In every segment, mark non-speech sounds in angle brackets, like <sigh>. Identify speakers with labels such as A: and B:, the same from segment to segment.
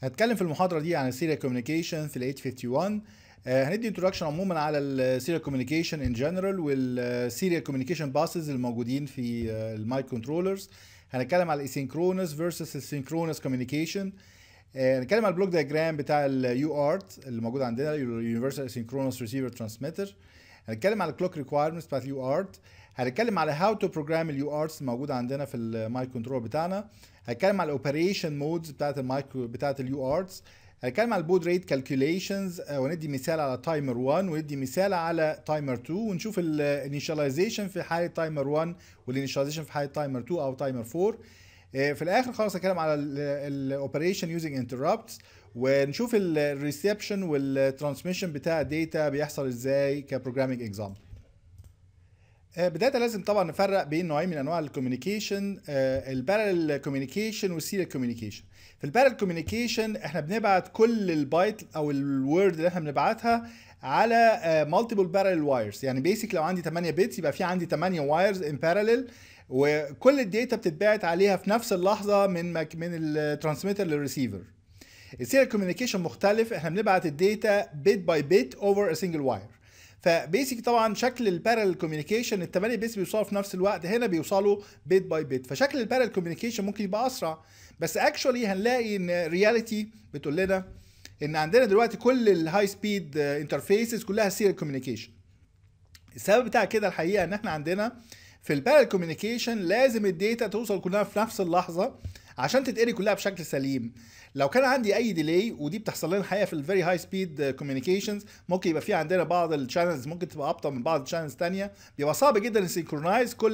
A: هتكلم في المحاضره دي عن السيريال كوميونيكيشن في ال 851 آه، هندي انترودكشن عموما على السيريال كوميونيكيشن ان جنرال والسيريال كوميونيكيشن باسز الموجودين في آه، المايك كنترولرز هنتكلم على الاسينكرونس فيرسس السينكرونس كوميونيكيشن هنتكلم على البلوك دايجرام بتاع اليو ارت اللي موجود عندنا اليونيفرسال سينكرونس ريسيفر ترانسميتر هنتكلم على الكلوك ريكوايرمنتس بتاعت اليو ارت هنتكلم على هاو تو بروجرام اليو ارتس الموجوده عندنا في المايك كنترول بتاعنا هتكلم على الاوبريشن مودز بتاعت المايكرو بتاعت اليو ارتس هنتكلم على البود ريت كالكوليشنز وندي مثال على تايمر 1 وندي مثال على تايمر 2 ونشوف الانيشاليزيشن في حاله تايمر 1 والانيشاليزيشن في حاله تايمر 2 او تايمر آه، 4 في الاخر خالص هتكلم على الاوبريشن يوزنج انتربتس ونشوف الريسبشن والترانسميشن بتاع الداتا بيحصل ازاي كبروجرامينج اكزامبل آه، بدايه لازم طبعا نفرق بين نوعين من انواع الكوميونيكيشن آه، البارل كوميونيكيشن والسيريال كوميونيكيشن في البارل كوميونيكيشن احنا بنبعت كل البايت او الورد اللي احنا بنبعتها على مالتيبل بارل وايرز يعني بيسك لو عندي 8 بيت يبقى في عندي 8 وايرز ان بارلل وكل الداتا بتتبعت عليها في نفس اللحظه من من الترانسميتر للريسيفر السيريال كوميونيكيشن مختلف احنا بنبعت الداتا بيت باي بيت اوفر ا سنجل واير فبيسك طبعا شكل البارل كوميونيكيشن الثمانيه بيس بيوصلوا في نفس الوقت هنا بيوصلوا بيت باي بيت فشكل البارل كوميونيكيشن ممكن يبقى اسرع بس اكشولي هنلاقي ان رياليتي بتقول لنا ان عندنا دلوقتي كل الهاي سبيد انترفيسز كلها سيريال كوميونيكيشن السبب بتاع كده الحقيقه ان احنا عندنا في البارل كوميونيكيشن لازم الداتا توصل كلها في نفس اللحظه عشان تتقري كلها بشكل سليم لو كان عندي اي ديلي ودي بتحصل لنا الحقيقه في الفيري هاي سبيد كوميونيكيشنز ممكن يبقى في عندنا بعض الشانلز ممكن تبقى ابطا من بعض الشانلز تانية بيبقى صعب جدا نسينكرونايز كل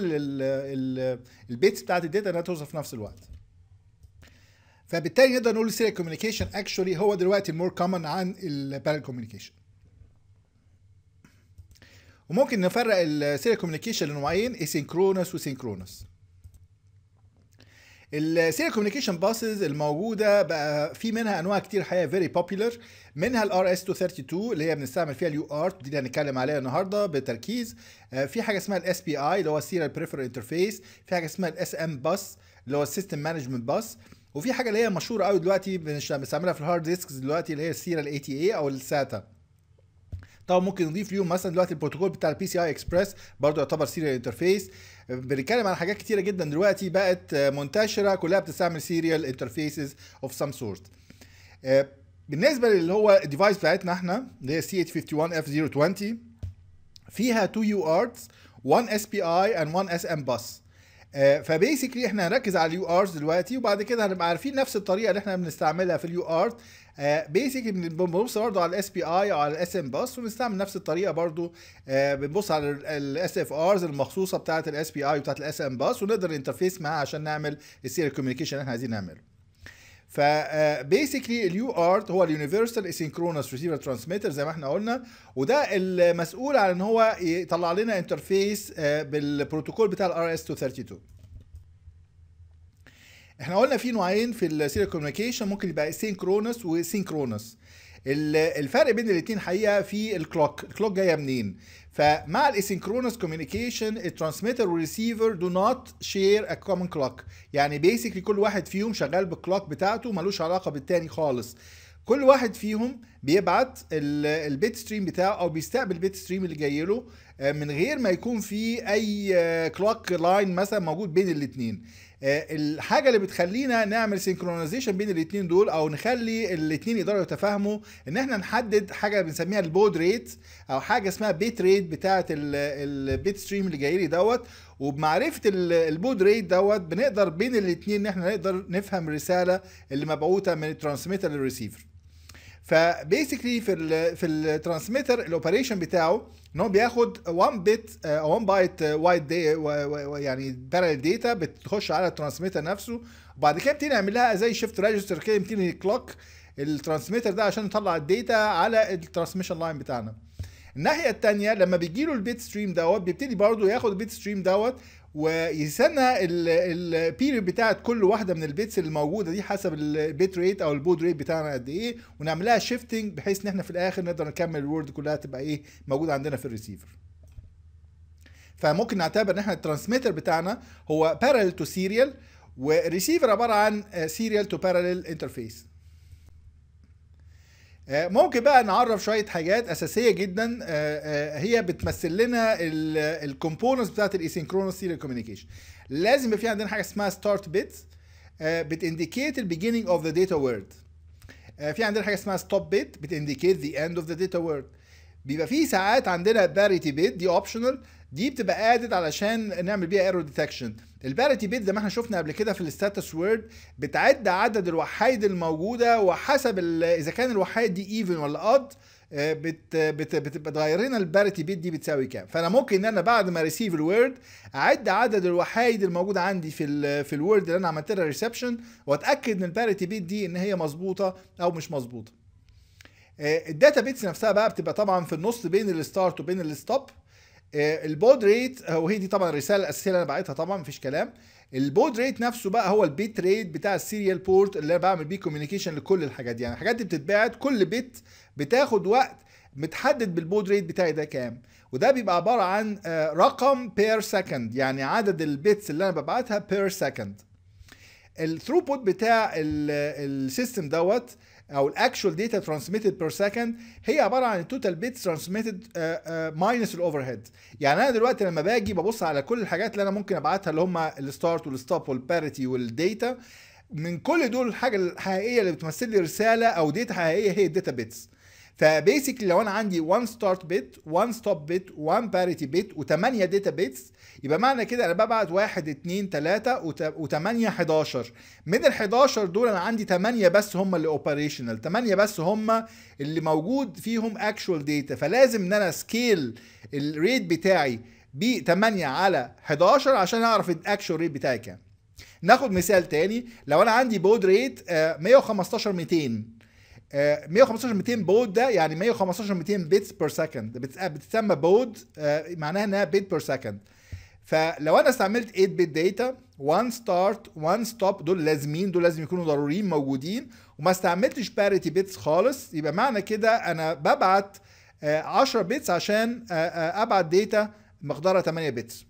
A: البيتس بتاعت الداتا انها توصل في نفس الوقت فبالتالي نقدر نقول السيريال كوميونيكيشن اكشولي هو دلوقتي المور كومن عن البارل كوميونيكيشن وممكن نفرق السيريال كوميونيكيشن لنوعين اسينكرونس وسينكرونس السيريال كوميونيكيشن باسز الموجوده بقى في منها انواع كتير الحقيقه فيري بوبيلر منها الار اس 232 اللي هي بنستعمل فيها اليو ارت دي اللي هنتكلم عليها النهارده بتركيز آه، في حاجه اسمها الاس بي اي اللي هو السيريال بريفر انترفيس في حاجه اسمها الاس ام باس اللي هو السيستم مانجمنت باس وفي حاجه اللي هي مشهوره قوي دلوقتي بنستعملها في الهارد ديسكس دلوقتي اللي هي السيريال اي تي اي او الساتا طبعا ممكن نضيف ليهم مثلا دلوقتي البروتوكول بتاع البي سي اي اكسبريس برضه يعتبر سيريال انترفيس بنتكلم عن حاجات كتيره جدا دلوقتي بقت منتشره كلها بتستعمل سيريال انترفيسز اوف سام سورت بالنسبه للي هو الديفايس بتاعتنا احنا اللي هي سي 851 اف 020 فيها 2 يو ارتس 1 اس بي اي اند 1 اس ام باس فبيسكلي احنا هنركز على اليو ارتس دلوقتي وبعد كده هنبقى عارفين نفس الطريقه اللي احنا بنستعملها في اليو ارت بيسكلي آه، بنبص برضه على الاس بي اي على الاس ام باس ونستعمل نفس الطريقه برضه آه، بنبص على الاس اف ارز المخصوصه بتاعه الاس بي اي وبتاعه الاس ام باس ونقدر ننترفيس معاها عشان نعمل السيريال كوميونيكيشن اللي احنا عايزين نعمله فبيسكلي اليو ارت هو اليونيفرسال اسينكرونس ريسيفر ترانسميتر زي ما احنا قلنا وده المسؤول عن ان هو يطلع لنا انترفيس آه، بالبروتوكول بتاع الار اس 232 احنا قلنا في نوعين في السيريال كوميونيكيشن ممكن يبقى سينكرونس وسينكرونس الفرق بين الاثنين حقيقه في الكلوك الكلوك جايه منين فمع الاسينكرونس كوميونيكيشن الترانسميتر والريسيفر دو نوت شير ا كومن كلوك يعني بيسكلي كل واحد فيهم شغال بالكلوك بتاعته ملوش علاقه بالتاني خالص كل واحد فيهم بيبعت البيت ستريم بتاعه او بيستقبل البيت ستريم اللي جاي له آه، من غير ما يكون في اي كلوك آه، لاين مثلا موجود بين الاثنين آه، الحاجه اللي بتخلينا نعمل سينكرونايزيشن بين الاثنين دول او نخلي الاثنين يقدروا يتفاهموا ان احنا نحدد حاجه بنسميها البود ريت او حاجه اسمها بيت ريت بتاعه البيت ستريم اللي جاي لي دوت وبمعرفه البود ريت دوت بنقدر بين الاثنين ان احنا نقدر نفهم الرساله اللي مبعوثه من الترانسميتر للريسيفر فبيسكلي في الـ في الترانسميتر الاوبريشن بتاعه ان هو بياخد 1 بت 1 بايت وايد يعني بارل داتا بتخش على الترانسميتر نفسه وبعد كده بتيجي نعمل لها زي شيفت ريجستر كده بتيجي كلوك الترانسميتر ده عشان نطلع الداتا على الترانسميشن لاين بتاعنا الناحيه الثانيه لما بيجي له البيت ستريم دوت بيبتدي برضه ياخد البيت ستريم دوت ويستنى البيري بتاعت كل واحده من البيتس اللي موجوده دي حسب البيت ريت او البود ريت بتاعنا قد ايه ونعملها شيفتنج بحيث ان احنا في الاخر نقدر نكمل الورد كلها تبقى ايه موجوده عندنا في الريسيفر فممكن نعتبر ان احنا الترانسميتر بتاعنا هو بارلل تو سيريال والريسيفر عباره عن سيريال تو بارلل انترفيس آه، ممكن بقى نعرف شويه حاجات اساسيه جدا آه، آه، هي بتمثل لنا الكومبوننتس بتاعت الايسينكرونس سيريال كوميونيكيشن لازم يبقى في عندنا حاجه اسمها ستارت بيت بتindicate البيجينينج اوف ذا داتا وورد في عندنا حاجه اسمها ستوب بيت بتإنديكيت ذا اند اوف ذا داتا وورد بيبقى في ساعات عندنا باريتي بيت دي اوبشنال دي بتبقى ادد علشان نعمل بيها ايرور ديتكشن الباريتي بيت زي ما احنا شفنا قبل كده في الستاتس وورد بتعد عدد الوحايد الموجوده وحسب اذا كان الوحايد دي ايفن ولا اد بتغير لنا الباريتي بيت دي بتساوي كام فانا ممكن ان انا بعد ما ريسيف الوورد اعد عدد الوحايد الموجوده عندي في الـ في الوورد اللي انا عملت لها ريسبشن واتاكد من الباريتي بيت دي ان هي مظبوطه او مش مظبوطه آه، الداتا بيتس نفسها بقى بتبقى طبعا في النص بين الستارت وبين الستوب آه، البود ريت آه، وهي دي طبعا الرساله الاساسيه اللي انا باعتها طبعا مفيش كلام البود ريت نفسه بقى هو البيت ريت بتاع السيريال بورت اللي انا بعمل بيه كوميونيكيشن لكل الحاجات دي يعني الحاجات دي بتتبعت كل بت بتاخد وقت متحدد بالبود ريت بتاعي ده كام وده بيبقى عباره عن آه، رقم بير سكند يعني عدد البيتس اللي انا ببعتها بير سكند الثروبوت بتاع السيستم دوت او الاكشوال داتا ترانسميتد بير سكند هي عباره عن التوتال بيتس ترانسميتد ماينس الاوفر هيد يعني انا دلوقتي لما باجي ببص على كل الحاجات اللي انا ممكن ابعتها اللي هم الستارت والستوب والباريتي والديتا من كل دول الحاجه الحقيقيه اللي بتمثل لي رساله او ديتا حقيقيه هي الداتا بيتس فبيسكلي لو انا عندي 1 ستارت بيت 1 ستوب بيت 1 باريتي بيت و8 داتا بيتس يبقى معنى كده انا ببعت 1 2 3 و8 11 من ال 11 دول انا عندي 8 بس هم اللي اوبريشنال 8 بس هم اللي موجود فيهم اكشوال داتا فلازم ان انا سكيل الريت بتاعي ب 8 على 11 عشان اعرف الاكشوال ريت بتاعي كام ناخد مثال تاني لو انا عندي بود ريت 115 200 115 200 بود ده يعني 115 200 بيتس بير سكند بتسمى بود آه، معناها انها بيت بير سكند فلو انا استعملت 8 بيت داتا 1 ستارت 1 ستوب دول لازمين دول لازم يكونوا ضروريين موجودين وما استعملتش باريتي بيتس خالص يبقى معنى كده انا ببعت 10 آه، بيتس عشان آه، ابعت داتا مقدارها 8 بيتس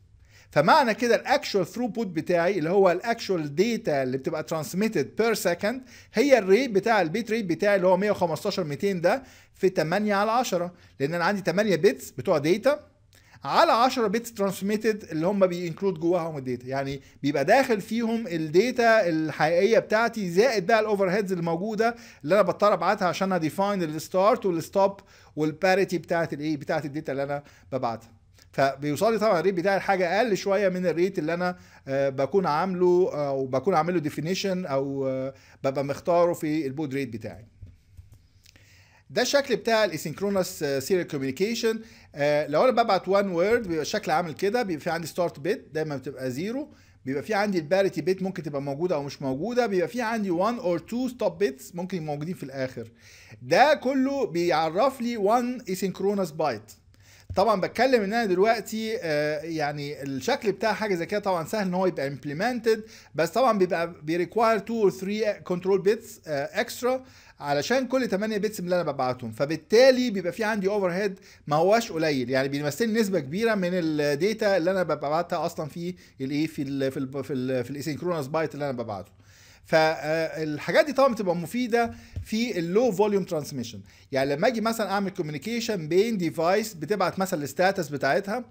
A: فمعنى كده الاكشوال ثروبوت بتاعي اللي هو الاكشوال داتا اللي بتبقى ترانسميتد بير سكند هي الريت بتاع البيت ريت بتاعي اللي هو 115 200 ده في 8 على 10 لان انا عندي 8 بيتس بتوع داتا على 10 بيتس ترانسميتد اللي هم بينكلود جواهم الداتا يعني بيبقى داخل فيهم الداتا الحقيقيه بتاعتي زائد بقى الاوفر هيدز الموجوده اللي انا بضطر ابعتها عشان اديفاين الستارت والستوب والباريتي بتاعت الايه بتاعت الداتا اللي انا ببعتها فبيوصل لي طبعا الريت بتاعي لحاجه اقل شويه من الريت اللي انا آه، بكون عامله آه، او بكون عامله ديفينيشن او ببقى مختاره في البود ريت بتاعي ده الشكل بتاع الاسينكرونس سيريال كوميونيكيشن لو انا ببعت وان وورد بيبقى الشكل عامل كده بيبقى في عندي ستارت بيت دايما بتبقى زيرو بيبقى في عندي الباريتي بيت ممكن تبقى موجوده او مش موجوده بيبقى في عندي 1 اور 2 ستوب بيتس ممكن موجودين في الاخر ده كله بيعرف لي 1 اسينكرونس بايت طبعا بتكلم ان انا دلوقتي آه، يعني الشكل بتاع حاجه زي كده طبعا سهل ان هو يبقى امبلمنتد بس طبعا بيبقى بيريكواير 2 اور 3 كنترول بيتس اكسترا علشان كل 8 بيتس اللي انا ببعتهم فبالتالي بيبقى في عندي اوفر هيد ما هواش قليل يعني بيمثل نسبه كبيره من الداتا اللي انا ببعتها اصلا في الايه في الـ في الـ في الاسينكرونس بايت اللي انا ببعته فالحاجات دي طبعا بتبقى مفيده في اللو فوليوم ترانسميشن يعني لما اجي مثلا اعمل كوميونيكيشن بين ديفايس بتبعت مثلا الستاتس بتاعتها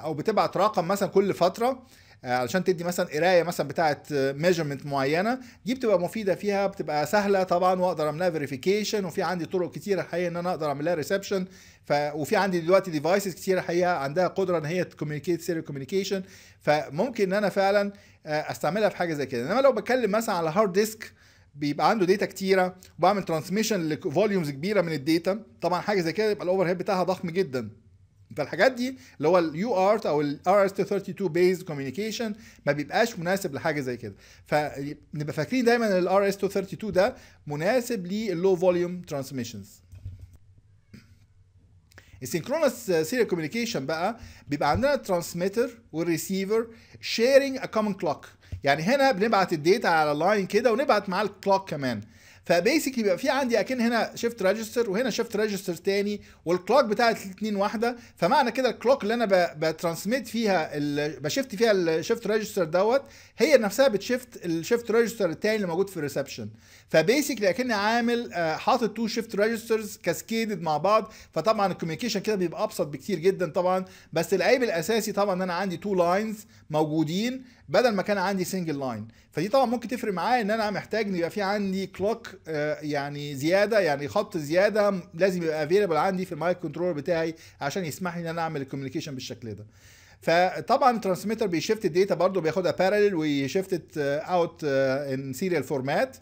A: او بتبعت رقم مثلا كل فتره آه، علشان تدي مثلا قرايه مثلا بتاعه ميجرمنت معينه دي بتبقى مفيده فيها بتبقى سهله طبعا واقدر اعملها فيريفيكيشن وفي عندي طرق كتيره الحقيقه ان انا اقدر اعملها ريسبشن ف... وفي عندي دلوقتي ديفايسز كتيره الحقيقه عندها قدره ان هي تكوميونيكيت سيري كوميونيكيشن فممكن ان انا فعلا آه، استعملها في حاجه زي كده انما لو بتكلم مثلا على هارد ديسك بيبقى عنده داتا كتيره وبعمل ترانسميشن لفوليومز كبيره من الداتا طبعا حاجه زي كده يبقى الاوفر هيد بتاعها ضخم جدا فالحاجات دي اللي هو اليو ارت او الار اس 32 بيز كوميونيكيشن ما بيبقاش مناسب لحاجه زي كده فنبقى فاكرين دايما الار اس 232 ده مناسب للو فوليوم ترانسميشنز السينكرونس سيريال كوميونيكيشن بقى بيبقى عندنا الترانسميتر والريسيفر شيرنج ا كومن كلوك يعني هنا بنبعت الداتا على لاين كده ونبعت معاه الكلوك كمان فبيسكلي بيبقى في عندي اكن هنا شيفت ريجستر وهنا شيفت ريجستر تاني والكلوك بتاعت الاثنين واحده فمعنى كده الكلوك اللي انا بترانسميت فيها بشفت فيها الشيفت ريجستر دوت هي نفسها بتشفت الشيفت ريجستر التاني اللي موجود في الريسبشن فبيسكلي اكني عامل آه، حاطط تو شيفت ريجسترز كاسكيدد مع بعض فطبعا الكوميونيكيشن كده بيبقى ابسط بكتير جدا طبعا بس العيب الاساسي طبعا ان انا عندي تو لاينز موجودين بدل ما كان عندي سنجل لاين فدي طبعا ممكن تفرق معايا ان انا محتاج ان يبقى في عندي كلوك آه، يعني زياده يعني خط زياده لازم يبقى افيلبل عندي في المايك كنترول بتاعي عشان يسمح لي ان انا اعمل الكوميونيكيشن بالشكل ده فطبعا الترانسميتر بيشفت الداتا برضه بياخدها بارلل ويشفت اوت ان سيريال فورمات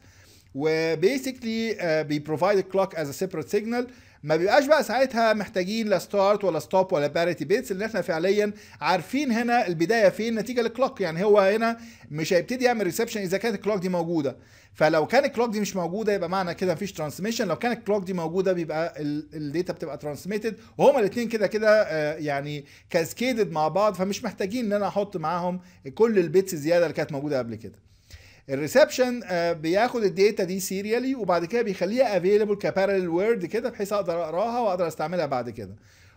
A: وبيسكلي بيبروفايد الكلوك از ا سيبريت سيجنال ما بيبقاش بقى ساعتها محتاجين لا ستارت ولا ستوب ولا باريتي بيتس اللي احنا فعليا عارفين هنا البدايه فين نتيجه للكلوك يعني هو هنا مش هيبتدي يعمل ريسبشن اذا كانت الكلوك دي موجوده فلو كان الكلوك دي مش موجوده يبقى معنى كده مفيش ترانسميشن لو كان الكلوك دي موجوده بيبقى الداتا بتبقى ترانسميتد وهما الاثنين كده كده آه، يعني كاسكيدد مع بعض فمش محتاجين ان انا احط معاهم كل البيتس زياده اللي كانت موجوده قبل كده الريسبشن آه، بياخد الداتا دي سيريالي وبعد كده بيخليها افيلبل كبارل وورد كده بحيث اقدر اقراها واقدر استعملها بعد كده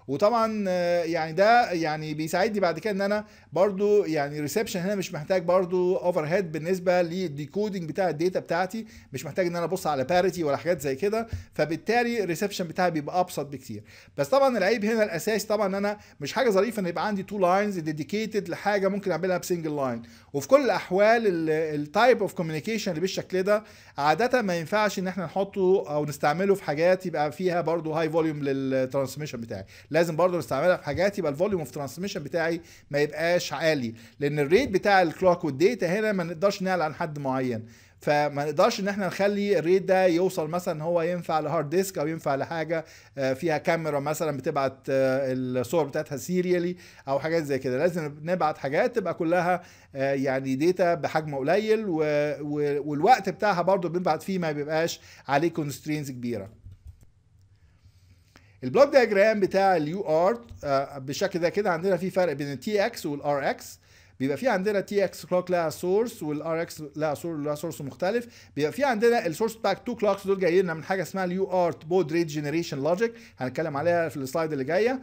A: وطبعا آه، يعني ده يعني بيساعدني بعد كده ان انا برضو يعني ريسبشن هنا مش محتاج برضو اوفر هيد بالنسبه للديكودنج بتاع الداتا بتاعتي مش محتاج ان انا ابص على باريتي ولا حاجات زي كده فبالتالي الريسبشن بتاعي بيبقى ابسط بكتير بس طبعا العيب هنا الاساسي طبعا ان انا مش حاجه ظريفه ان يبقى عندي تو لاينز ديديكيتد لحاجه ممكن اعملها بسنجل لاين وفي كل الاحوال التايب اوف كوميونيكيشن اللي بالشكل ده عاده ما ينفعش ان احنا نحطه او نستعمله في حاجات يبقى فيها برضو هاي فوليوم للترانسميشن بتاعي لازم برضه نستعملها في حاجات يبقى الفوليوم اوف ترانسميشن بتاعي ما يبقاش عالي لان الريت بتاع الكلوك والديتا هنا ما نقدرش نعلى عن حد معين فما نقدرش ان احنا نخلي الريت ده يوصل مثلا ان هو ينفع لهارد ديسك او ينفع لحاجه آه، فيها كاميرا مثلا بتبعت آه، الصور بتاعتها سيريالي او حاجات زي كده لازم نبعت حاجات تبقى كلها آه، يعني ديتا بحجم قليل والوقت بتاعها برضو بنبعت فيه ما بيبقاش عليه كونسترينز كبيره البلوك دياجرام بتاع اليو ار آه، بالشكل ده كده عندنا في فرق بين التي اكس والار اكس بيبقى في عندنا تي اكس كلوك لها سورس والار اكس لها سورس لها سورس مختلف بيبقى في عندنا السورس بتاع التو كلوكس دول جايين من حاجه اسمها اليو ارت بود ريت جنريشن لوجيك هنتكلم عليها في السلايد اللي جايه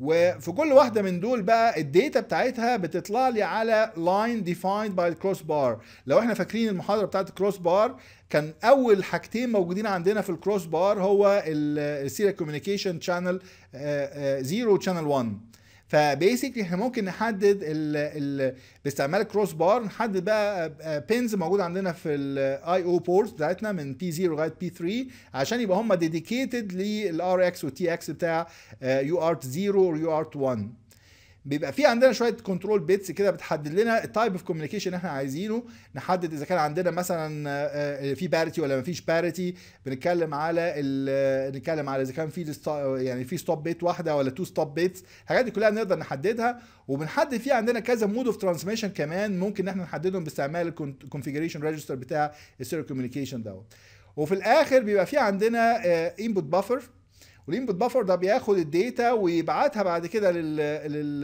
A: وفي كل واحده من دول بقى الداتا بتاعتها بتطلع لي على لاين ديفايند باي الكروس بار لو احنا فاكرين المحاضره بتاعت الكروس بار كان اول حاجتين موجودين عندنا في الكروس بار هو السيريال كوميونيكيشن شانل 0 وشانل 1 فبيسكلي احنا ممكن نحدد ال ال باستعمال الكروس بار نحدد بقى بينز آه، موجود عندنا في الاي او بورت بتاعتنا من بي 0 لغايه بي 3 عشان يبقى هم ديديكيتد للار اكس والتي اكس بتاع يو ارت 0 ويو ارت 1 بيبقى في عندنا شويه كنترول بيتس كده بتحدد لنا التايب اوف كوميونيكيشن احنا عايزينه نحدد اذا كان عندنا مثلا آه، آه، في باريتي ولا ما فيش باريتي بنتكلم على آه، نتكلم على اذا كان في يعني في ستوب بيت واحده ولا تو ستوب بيتس الحاجات دي كلها نقدر نحددها وبنحدد في عندنا كذا مود اوف ترانسميشن كمان ممكن ان احنا نحددهم باستعمال الكونفيجريشن ريجستر بتاع السيريال كوميونيكيشن دوت وفي الاخر بيبقى في عندنا انبوت بافر والانبوت بافر ده بياخد الداتا ويبعتها بعد كده لل لل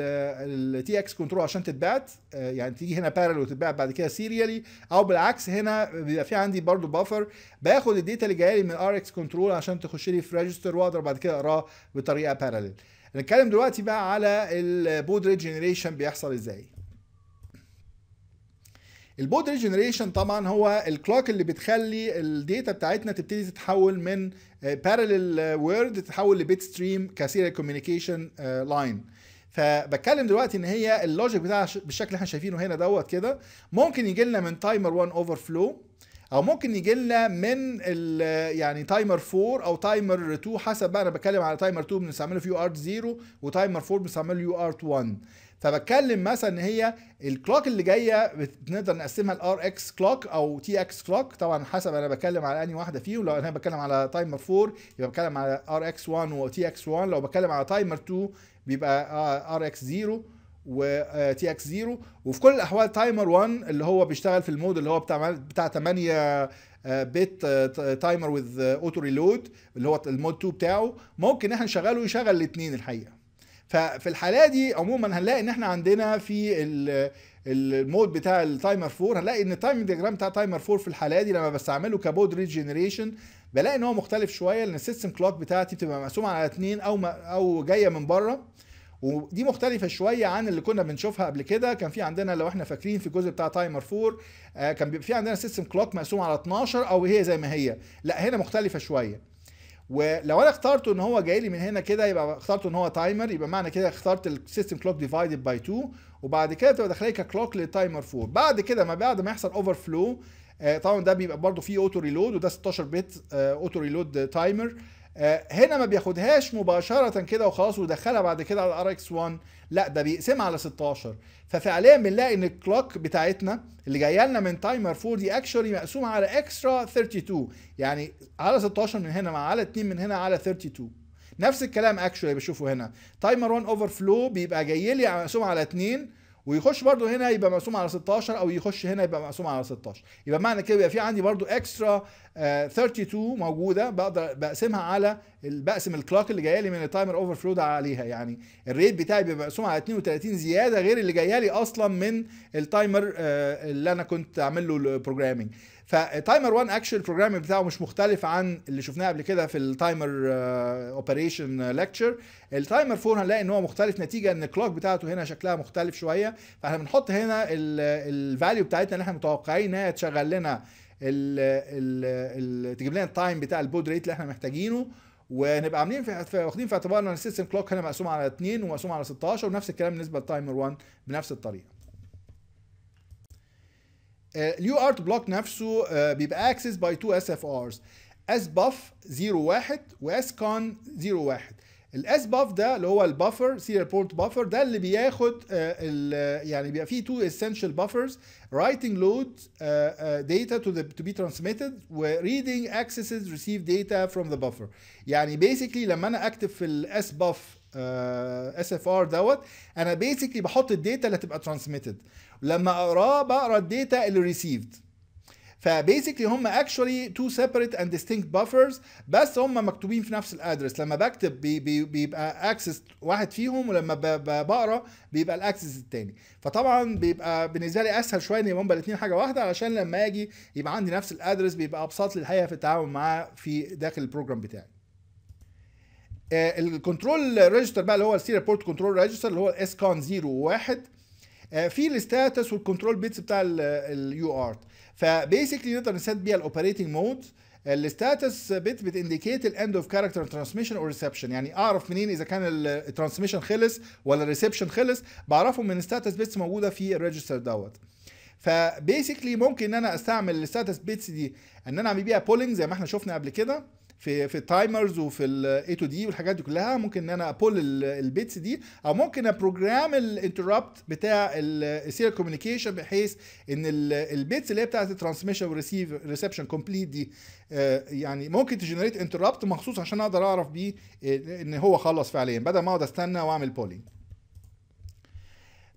A: للتي اكس كنترول عشان تتبعت آه، يعني تيجي هنا بارل وتتبعت بعد كده سيريالي او بالعكس هنا بيبقى في عندي برضو بافر باخد الداتا اللي جايه لي من ار اكس كنترول عشان تخش لي في ريجستر واقدر بعد كده اقراه بطريقه بارلل نتكلم دلوقتي بقى على البود ريجنريشن جنريشن بيحصل ازاي البود ريجنريشن طبعا هو الكلوك اللي بتخلي الداتا بتاعتنا تبتدي تتحول من بارلل آه، وورد آه، تتحول لبيت ستريم كسيريال كوميونيكيشن لاين فبتكلم دلوقتي ان هي اللوجيك بتاعها بالشكل اللي احنا شايفينه هنا دوت كده ممكن يجي لنا من تايمر 1 اوفر فلو او ممكن يجي لنا من آه، يعني تايمر 4 او تايمر 2 حسب بقى انا بتكلم على تايمر 2 بنستعمله في يو ار 0 وتايمر 4 بنستعمله يو ار 1 فبتكلم مثلا ان هي الكلوك اللي جايه بنقدر نقسمها لار اكس كلوك او تي اكس كلوك طبعا حسب انا بتكلم على انهي واحده فيهم لو انا بتكلم على تايمر 4 يبقى بتكلم على ار اكس 1 وتي اكس 1 لو بتكلم على تايمر 2 بيبقى ار اكس 0 وتي اكس 0 وفي كل الاحوال تايمر 1 اللي هو بيشتغل في المود اللي هو بتاع بتاع 8 بيت تايمر وذ اوتو ريلود اللي هو المود 2 بتاعه ممكن احنا نشغله يشغل الاثنين الحقيقه ففي الحاله دي عموما هنلاقي ان احنا عندنا في المود بتاع التايمر 4 هنلاقي ان التايم ديجرام بتاع تايمر 4 في الحاله دي لما بستعمله كبود ريجنريشن بلاقي ان هو مختلف شويه لان السيستم كلوك بتاعتي بتبقى مقسومه على اثنين او او جايه من بره ودي مختلفه شويه عن اللي كنا بنشوفها قبل كده كان في عندنا لو احنا فاكرين في الجزء بتاع تايمر آه، 4 كان في عندنا سيستم كلوك مقسوم على 12 او هي زي ما هي لا هنا مختلفه شويه ولو انا اخترته ان هو جاي لي من هنا كده يبقى اخترته ان هو تايمر يبقى معنى كده اخترت السيستم كلوك ديفايدد باي 2 وبعد كده تبقى داخليه ككلوك للتايمر 4 بعد كده ما بعد ما يحصل اوفر آه، فلو طبعا ده بيبقى برضه فيه اوتو ريلود وده 16 بت اوتو ريلود تايمر آه، هنا ما بياخدهاش مباشره كده وخلاص ويدخلها بعد كده على الار اكس 1 لا ده بيقسمها على 16 ففعليا بنلاقي ان الكلوك بتاعتنا اللي جايه لنا من تايمر 4 دي اكشولي مقسومه على اكسترا 32 يعني على 16 من هنا مع على 2 من هنا على 32 نفس الكلام اكشولي بشوفه هنا تايمر 1 اوفر فلو بيبقى جاي لي مقسوم على 2 ويخش برضو هنا يبقى مقسوم على 16 او يخش هنا يبقى مقسوم على 16 يبقى معنى كده يبقى في عندي برضو اكسترا 32 موجوده بقدر بقسمها على بقسم الكلوك اللي جايه لي من التايمر اوفر فلو ده عليها يعني الريت بتاعي بيبقى مقسوم على 32 زياده غير اللي جايه لي اصلا من التايمر آه، اللي انا كنت عامل له البروجرامنج فتايمر 1 اكشن البروجرام بتاعه مش مختلف عن اللي شفناه قبل كده في التايمر اوبريشن آه، ليكتشر التايمر 4 هنلاقي ان هو مختلف نتيجه ان الكلوك بتاعته هنا شكلها مختلف شويه فاحنا بنحط هنا الفاليو بتاعتنا اللي احنا متوقعين ان هي تشغل لنا ال تجيب لنا التايم بتاع البود ريت اللي احنا محتاجينه ونبقى عاملين في واخدين في اعتبارنا ان السيستم كلوك هنا مقسوم على 2 ومقسوم على 16 ونفس الكلام بالنسبه للتايمر 1 بنفس الطريقه آه، اليو ارت بلوك نفسه آه، بيبقى اكسس باي تو اس اف ارز اس باف 01 واس كون 01 الاس باف ده اللي هو البافر سيريال بورت بافر ده اللي بياخد آه، يعني بيبقى فيه تو اسينشال بافرز رايتنج لود داتا تو ذا تو بي ترانسميتد وريدنج اكسسز ريسيف داتا فروم ذا بافر يعني بيسكلي لما انا اكتب في الاس باف اس اف ار دوت انا بيسكلي بحط الداتا اللي هتبقى ترانسميتد لما اقراه بقرا الداتا اللي ريسيفد فبيسكلي هم اكشولي تو سيبريت اند ديستينكت بافرز بس هم مكتوبين في نفس الادرس لما بكتب بي بي بيبقى اكسس واحد فيهم ولما بقرا بيبقى الاكسس الثاني فطبعا بيبقى بالنسبه لي اسهل شويه ان يبقى هم الاثنين حاجه واحده علشان لما اجي يبقى عندي نفس الادرس بيبقى ابسط لي الحقيقه في التعامل معاه في داخل البروجرام بتاعي آه، الكنترول ريجستر بقى اللي هو السي ريبورت كنترول ريجستر اللي هو الاس كون 0 و 1 آه، في الستاتس والكنترول بيتس بتاع اليو ارت فبيسكلي نقدر نسيت بيها الاوبريتنج مود الستاتس بت بتنديكيت الاند اوف كاركتر ترانسميشن او ريسبشن يعني اعرف منين اذا كان الترانسميشن خلص ولا الريسبشن خلص بعرفه من الستاتس بيتس موجوده في الريجستر دوت فبيسكلي ممكن ان انا استعمل الستاتس بيتس دي ان انا اعمل بيها بولينج زي ما احنا شفنا قبل كده في في التايمرز وفي الاي تو دي والحاجات دي كلها ممكن ان انا ابول البيتس دي او ممكن ابروجرام الانتربت بتاع السيريال كوميونيكيشن بحيث ان البيتس اللي هي بتاعت الترانسميشن والريسيف ريسبشن كومبليت دي آه، يعني ممكن تجنريت انتربت مخصوص عشان اقدر اعرف بيه آه، ان هو خلص فعليا بدل ما اقعد استنى واعمل بولينج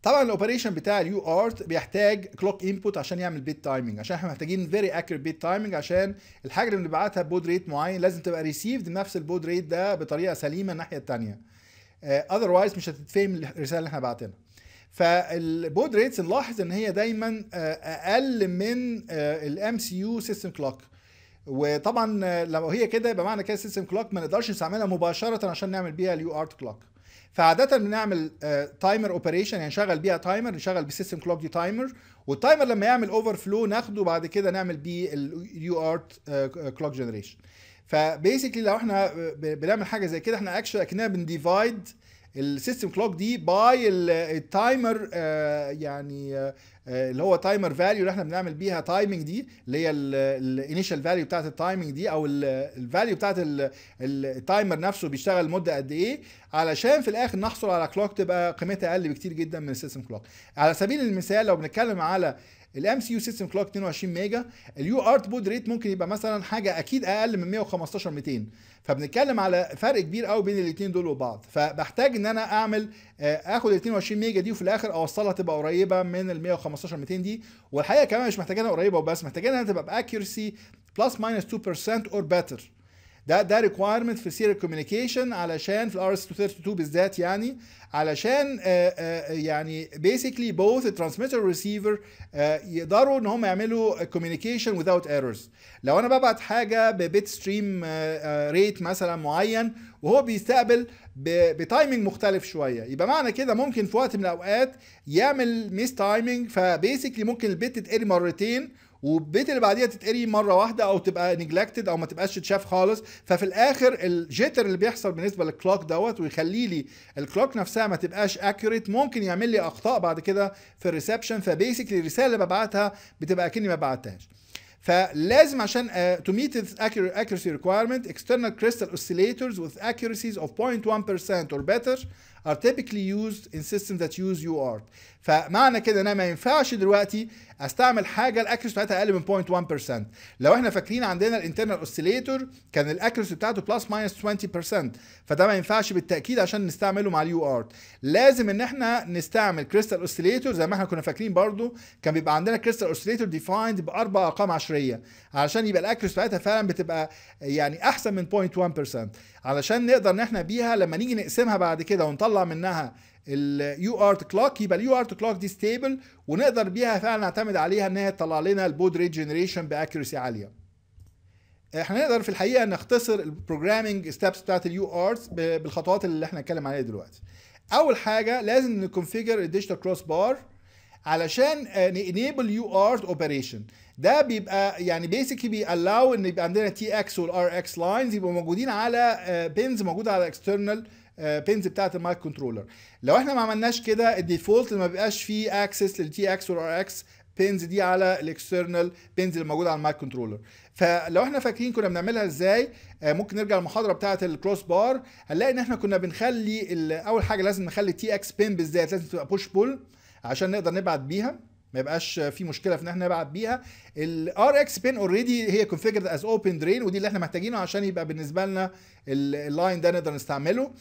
A: طبعا الاوبريشن بتاع اليو ارت بيحتاج كلوك انبوت عشان يعمل بيت تايمنج عشان احنا محتاجين فيري اكيوريت بيت تايمنج عشان الحاجه اللي بنبعتها بود ريت معين لازم تبقى ريسيفد نفس البود ريت ده بطريقه سليمه الناحيه الثانيه اذروايز آه، uh, مش هتتفهم الرساله اللي احنا بعتينها فالبود ريتس نلاحظ ان هي دايما آه، اقل من الام سي يو سيستم كلوك وطبعا آه، لو هي كده يبقى معنى كده سيستم كلوك ما نقدرش نستعملها مباشره عشان نعمل بيها اليو ارت كلوك فعاده بنعمل تايمر آه، اوبريشن يعني نشغل بيها تايمر نشغل بسيستم كلوك دي تايمر والتايمر لما يعمل اوفر فلو ناخده بعد كده نعمل بيه اليو ارت كلوك جنريشن فبيسكلي لو احنا آه، بنعمل حاجه زي كده احنا اكشلي اكننا بنديفايد السيستم كلوك دي باي التايمر آه، يعني آه، اللي هو تايمر فاليو اللي احنا بنعمل بيها تايمنج دي اللي هي الانيشال فاليو بتاعت التايمنج دي او الفاليو بتاعت التايمر نفسه بيشتغل مده قد ايه علشان في الاخر نحصل على كلوك تبقى قيمتها اقل بكتير جدا من السيستم كلوك على سبيل المثال لو بنتكلم على الام سي يو سيستم كلوك 22 ميجا اليو ارت بود ريت ممكن يبقى مثلا حاجه اكيد اقل من 115 200 فبنتكلم على فرق كبير قوي بين الاثنين دول وبعض فبحتاج ان انا اعمل آه، اخد ال 22 ميجا دي وفي الاخر اوصلها تبقى قريبه من ال 115 200 دي والحقيقه كمان مش محتاجينها قريبه وبس محتاجينها تبقى باكيورسي بلس ماينس 2% اور بيتر ده ده ريكوايرمنت في سيريال كوميونيكيشن علشان في الار اس 232 بالذات يعني علشان آه، آه، يعني بيسكلي بوث الترانسميتر والريسيفر يقدروا ان هم يعملوا كوميونيكيشن without ايرورز لو انا ببعت حاجه ببيت ستريم ريت آه، مثلا معين وهو بيستقبل بتايمنج مختلف شويه يبقى معنى كده ممكن في وقت من الاوقات يعمل ميس تايمنج فبيسكلي ممكن البيت تتقري مرتين والبيت اللي بعديها تتقري مره واحده او تبقى نجلكتد او ما تبقاش تتشاف خالص ففي الاخر الجيتر اللي بيحصل بالنسبه للكلوك دوت ويخلي لي الكلوك نفسها ما تبقاش اكيوريت ممكن يعمل لي اخطاء بعد كده في الريسبشن فبيسكلي الرساله اللي ببعتها بتبقى كاني ما بعتهاش فلازم عشان تو آه، ميت accuracy requirement external crystal oscillators with accuracies of 0.1% or better are typically used in systems that use UART فمعنى كده ان انا ما ينفعش دلوقتي استعمل حاجه الاكريس بتاعتها اقل من 0.1% لو احنا فاكرين عندنا الانترنال اوسيليتور كان الاكريس بتاعته بلس ماينس 20% فده ما ينفعش بالتاكيد عشان نستعمله مع اليو ارت لازم ان احنا نستعمل كريستال اوسيليتور زي ما احنا كنا فاكرين برضو كان بيبقى عندنا كريستال اوسيليتور ديفايند باربع ارقام عشريه علشان يبقى الاكريس بتاعتها فعلا بتبقى يعني احسن من 0.1% علشان نقدر ان احنا بيها لما نيجي نقسمها بعد كده ونطلع منها اليو ارت كلوك يبقى اليو ارت كلوك دي ستيبل ونقدر بيها فعلا نعتمد عليها ان هي تطلع لنا البود ريت جنريشن باكيورسي عاليه احنا نقدر في الحقيقه نختصر البروجرامنج ستابس بتاعت اليو ارت بالخطوات اللي احنا هنتكلم عليها دلوقتي اول حاجه لازم نكونفيجر الديجيتال كروس بار علشان نيبل يو ارت اوبريشن ده بيبقى يعني بيسكلي بيالاو ان يبقى عندنا تي اكس والار اكس لاينز يبقوا موجودين على بينز آه، موجوده على اكسترنال آه، بينز بتاعه المايك كنترولر لو احنا ما عملناش كده الديفولت ما بيبقاش فيه اكسس للتي اكس والار اكس بينز دي على الاكسترنال بينز اللي موجوده على المايك كنترولر فلو احنا فاكرين كنا بنعملها ازاي آه، ممكن نرجع للمحاضره بتاعه الكروس بار هنلاقي ان احنا كنا بنخلي اول حاجه لازم نخلي تي اكس بين بالذات لازم تبقى بوش بول عشان نقدر نبعت بيها ما يبقاش في مشكله في ان احنا نبعت بيها الار اكس بين اوريدي هي كونفيجرد از اوبن درين ودي اللي احنا محتاجينه عشان يبقى بالنسبه لنا اللاين ده نقدر نستعمله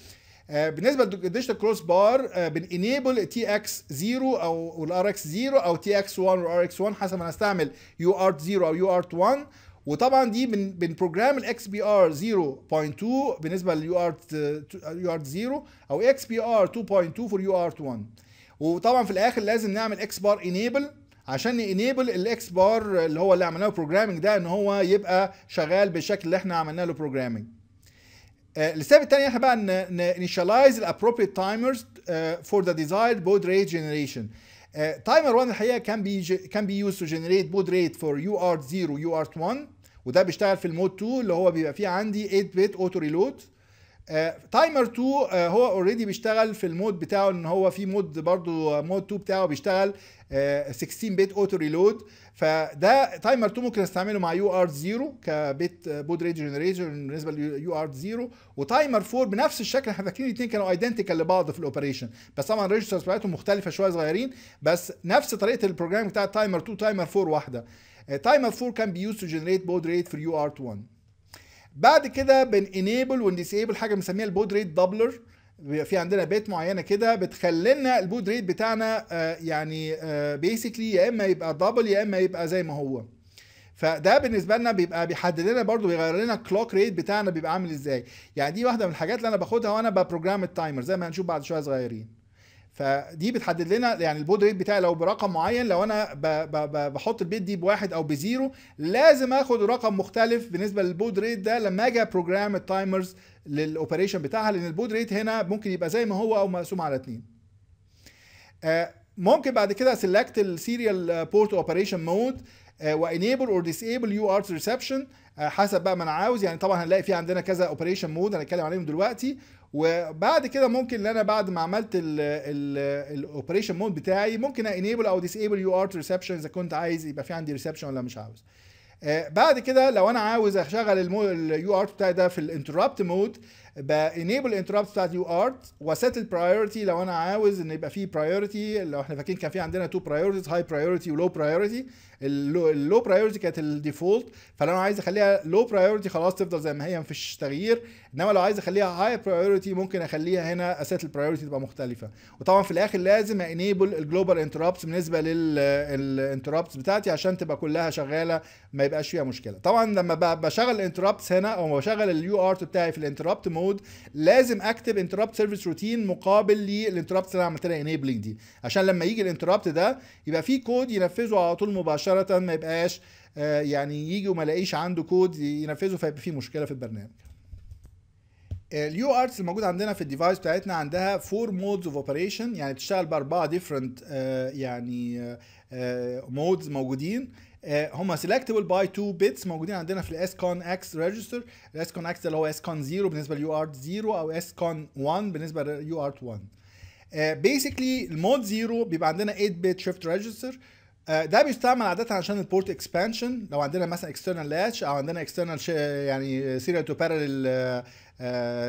A: آه، بالنسبه للديجيتال كروس بار بنينيبل تي اكس 0 او الار اكس 0 او تي اكس 1 والار اكس 1 حسب ما هنستعمل يو ارت 0 او يو ارت 1 وطبعا دي من بنبروجرام الاكس بي ار 0.2 بالنسبه لليو ارت يو ارت 0 او اكس بي ار 2.2 فور يو ارت 1 وطبعا في الاخر لازم نعمل اكس بار انيبل عشان انيبل الاكس بار اللي هو اللي عملناه بروجرامنج ده ان هو يبقى شغال بالشكل اللي احنا عملنا له بروجرامنج آه، الستيب الثاني احنا بقى نيشالايز الابروبريت تايمرز فور ذا ديزايرد بود ريت جنريشن تايمر 1 الحقيقه كان بي كان بي يوز تو جنريت بود ريت فور يو ار 0 يو ار 1 وده بيشتغل في المود 2 اللي هو بيبقى فيه عندي 8 بت اوتو ريلود تايمر آه، 2 آه، هو اوريدي بيشتغل في المود بتاعه ان هو في مود برضو مود آه، 2 بتاعه بيشتغل 16 بيت اوتو ريلود فده تايمر 2 ممكن استعمله مع يو ار 0 كبيت بود ريت جنريتور بالنسبه ليو ار 0 وتايمر 4 بنفس الشكل احنا فاكرين الاثنين كانوا ايدنتيكال لبعض في الاوبريشن بس طبعا الريجسترز بتاعتهم مختلفه شويه صغيرين بس نفس طريقه البروجرام بتاع تايمر 2 تايمر 4 واحده تايمر 4 كان بيوز تو جنريت بود ريت فور يو ار 1 بعد كده بن انيبل ونديسيبل حاجه بنسميها البود ريت دبلر بيبقى في عندنا بيت معينه كده بتخلي لنا البود ريت بتاعنا آه، يعني بيسكلي آه، يا اما يبقى دبل يا اما يبقى زي ما هو فده بالنسبه لنا بيبقى بيحدد لنا برده بيغير لنا الكلوك ريت بتاعنا بيبقى عامل ازاي يعني دي واحده من الحاجات اللي انا باخدها وانا ببروجرام التايمر زي ما هنشوف بعد شويه صغيرين فدي بتحدد لنا يعني البود ريت بتاعي لو برقم معين لو انا بحط البيت دي بواحد او بزيرو لازم اخد رقم مختلف بالنسبه للبود ريت ده لما اجي بروجرام التايمرز للاوبريشن بتاعها لان البود ريت هنا ممكن يبقى زي ما هو او مقسوم على اتنين آه، ممكن بعد كده سيلكت السيريال بورت اوبريشن مود وانيبل اور ديسيبل يو ارت ريسبشن حسب بقى ما انا عاوز يعني طبعا هنلاقي في عندنا كذا اوبريشن مود هنتكلم عليهم دلوقتي وبعد كده ممكن ان انا بعد ما عملت الاوبريشن مود بتاعي ممكن انيبل او ديسيبل يو ار ريسبشن اذا كنت عايز يبقى في عندي ريسبشن ولا مش عاوز آه، بعد كده لو انا عاوز اشغل اليو ار بتاعي ده في الانتربت مود بانيبل انتربت بتاعت يو ارت وسيت البرايورتي لو انا عاوز ان يبقى في برايورتي لو احنا فاكرين كان في عندنا تو برايورتيز هاي برايورتي ولو برايورتي اللو برايورتي كانت الديفولت فلو انا عايز اخليها لو برايورتي خلاص تفضل زي ما هي مفيش تغيير انما لو عايز اخليها هاي برايورتي ممكن اخليها هنا اسيت البرايورتي تبقى مختلفه وطبعا في الاخر لازم انيبل الجلوبال انتربتس بالنسبه للانتربتس بتاعتي عشان تبقى كلها شغاله ما يبقاش فيها مشكله طبعا لما بشغل الانتربتس هنا او بشغل اليو ارت بتاعي في الانتربت مود مود لازم اكتب انتربت سيرفيس روتين مقابل للانتربت اللي انا عملت لها انيبلنج دي عشان لما يجي الانتربت ده يبقى في كود ينفذه على طول مباشره ما يبقاش آه، يعني يجي وما الاقيش عنده كود ينفذه فيبقى في مشكله في البرنامج آه، اليو ارتس الموجود عندنا في الديفايس بتاعتنا عندها فور مودز اوف اوبريشن يعني بتشتغل باربعه ديفرنت آه، يعني مودز موجودين آه، هما سيلكتبل باي تو بيتس موجودين عندنا في الاسكون اكس ريجستر الاسكون اكس اللي هو اسكون 0 بالنسبه ليو ارت 0 او اسكون 1 بالنسبه ليو ارت 1 بيسكلي المود 0 بيبقى عندنا 8 بت شيفت ريجستر آه، ده بيستعمل عاده عشان البورت اكسبانشن لو عندنا مثلا اكسترنال لاتش او عندنا اكسترنال يعني سيريال تو بارلل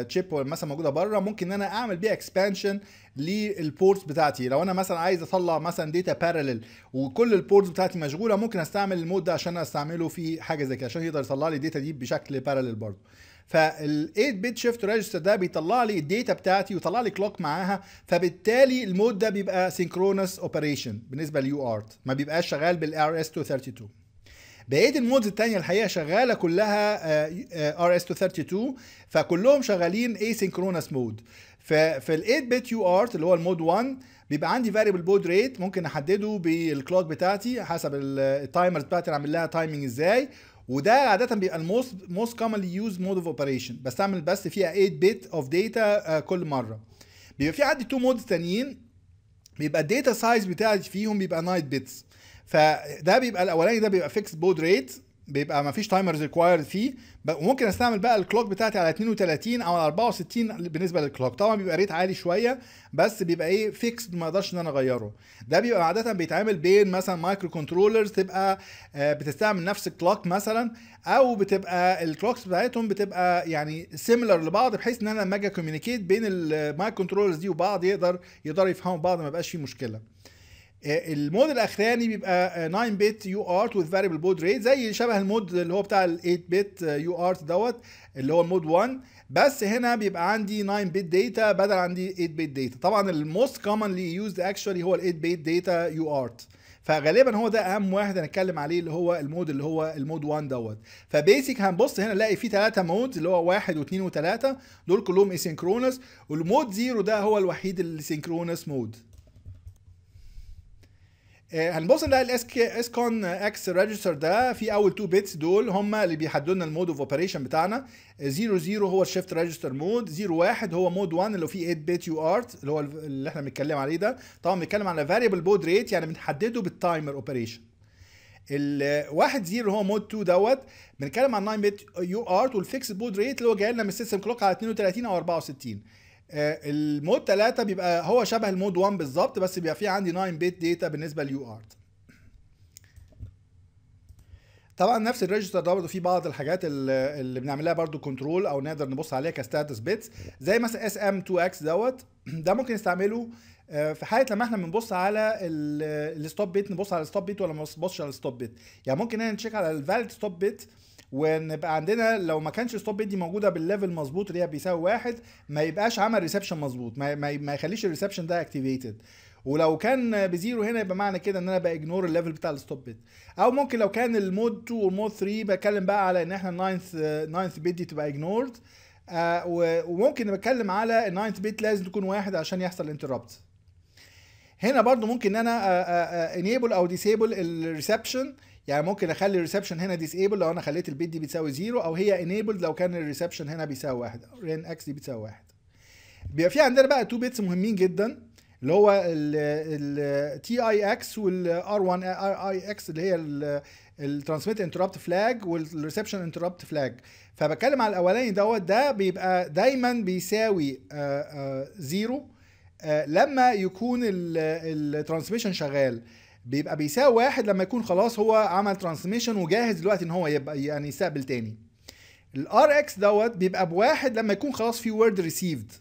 A: تشيب مثلا موجوده بره ممكن ان انا اعمل بيها اكسبانشن للبورتس بتاعتي لو انا مثلا عايز اطلع مثلا داتا بارلل وكل البورتس بتاعتي مشغوله ممكن استعمل المود ده عشان استعمله في حاجه زي كده عشان يقدر يطلع لي الداتا دي بشكل بارلل برضه فال 8 بت شيفت ريجستر ده بيطلع لي الداتا بتاعتي ويطلع لي كلوك معاها فبالتالي المود ده بيبقى سينكرونس اوبريشن بالنسبه لليو ارت ما بيبقاش شغال بالار اس 232 بقيه المودز التانية الحقيقه شغاله كلها ار اس 232 فكلهم شغالين اي سينكرونس مود ففي ال 8 بت يو ارت اللي هو المود 1 بيبقى عندي فاريبل بود ريت ممكن احدده بالكلوك بتاعتي حسب التايمرز بتاعتي اعمل لها تايمنج ازاي وده عاده بيبقى الموست موست كومنلي يوز مود اوف اوبريشن بستعمل بس فيها 8 بت اوف داتا كل مره بيبقى في عندي تو مودز تانيين بيبقى الداتا سايز بتاعتي فيهم بيبقى 9 بتس فده بيبقى الاولاني ده بيبقى فيكس بود ريت بيبقى ما فيش تايمرز ريكوايرد فيه وممكن استعمل بقى الكلوك بتاعتي على 32 او على 64 بالنسبه للكلوك طبعا بيبقى ريت عالي شويه بس بيبقى ايه فيكسد ما اقدرش ان انا اغيره ده بيبقى عاده بيتعامل بين مثلا مايكرو كنترولرز تبقى آه، بتستعمل نفس الكلوك مثلا او بتبقى الكلوكس بتاعتهم بتبقى يعني سيميلر لبعض بحيث ان انا لما اجي كوميونيكيت بين المايكرو كنترولرز دي وبعض يقدر يقدروا يفهموا بعض ما يبقاش فيه مشكله المود الاخراني بيبقى 9 بت يو ارت وذ فاريبل بود ريت زي شبه المود اللي هو بتاع ال 8 بت يو ارت دوت اللي هو المود 1 بس هنا بيبقى عندي 9 بت داتا بدل عندي 8 بت داتا طبعا الموست كومنلي يوزد اكشولي هو ال 8 بت داتا يو ارت فغالبا هو ده اهم واحد هنتكلم عليه اللي هو المود اللي هو المود 1 دوت فبيسك هنبص هنا نلاقي فيه ثلاثه مود اللي هو واحد واثنين وثلاثه دول كلهم اسينكرونس والمود زيرو ده هو الوحيد اللي سينكرونس مود آه، هنبص نلاقي اس كون اكس ريجستر ده في اول تو بيتس دول هم اللي بيحددوا لنا المود اوف اوبريشن بتاعنا 00 آه، هو الشيفت ريجستر مود 01 هو مود 1 اللي فيه 8 بيت يو ارت اللي هو اللي احنا بنتكلم عليه ده طبعا بنتكلم على فاريبل بود ريت يعني بنحدده بالتايمر اوبريشن ال 1 0 هو مود 2 دوت بنتكلم عن 9 بيت يو ارت والفيكس بود ريت اللي هو جاي لنا من السيستم كلوك على 32 او 64 آه، المود 3 بيبقى هو شبه المود 1 بالظبط بس بيبقى فيه عندي 9 بيت داتا بالنسبه لليو ارت طبعا نفس الريجستر ده برضه فيه بعض الحاجات اللي بنعملها برضه كنترول او نقدر نبص عليها كستاتس بيتس زي مثلا اس ام 2 اكس دوت <clears throat> ده ممكن نستعمله آه، في حاله لما احنا بنبص على الستوب بيت نبص على الستوب بيت ولا ما نبصش على الستوب بيت يعني ممكن انا نشيك على الفاليد ستوب بيت ونبقى عندنا لو ما كانش ستوب بيت دي موجوده بالليفل مظبوط اللي هي بيساوي واحد ما يبقاش عمل ريسبشن مظبوط ما, ما, يخليش الريسبشن ده اكتيفيتد ولو كان بزيرو هنا يبقى معنى كده ان انا باجنور الليفل بتاع الستوب بيت او ممكن لو كان المود 2 والمود 3 بتكلم بقى على ان احنا الناينث ناينث بيت دي تبقى اجنورد آه، وممكن بتكلم على الناينث بيت لازم تكون واحد عشان يحصل انتربت هنا برضو ممكن ان انا انيبل آه، آه، او ديسيبل الريسبشن يعني ممكن اخلي الريسبشن هنا ديسيبل لو انا خليت البيت دي بتساوي زيرو او هي انيبلد لو كان الريسبشن هنا بيساوي واحد رين اكس دي بتساوي واحد بيبقى في عندنا بقى تو بيتس مهمين جدا اللي هو التي اي اكس والار 1 اي اكس اللي هي الترانسميت انتربت فلاج والريسبشن انتربت فلاج فبتكلم على الاولاني دوت ده بيبقى دايما بيساوي زيرو آه، آه، آه، لما يكون الترانسميشن شغال بيبقى بيساوي واحد لما يكون خلاص هو عمل ترانسميشن وجاهز دلوقتي ان هو يبقى يعني يستقبل تاني الار اكس دوت بيبقى بواحد لما يكون خلاص في وورد ريسيفد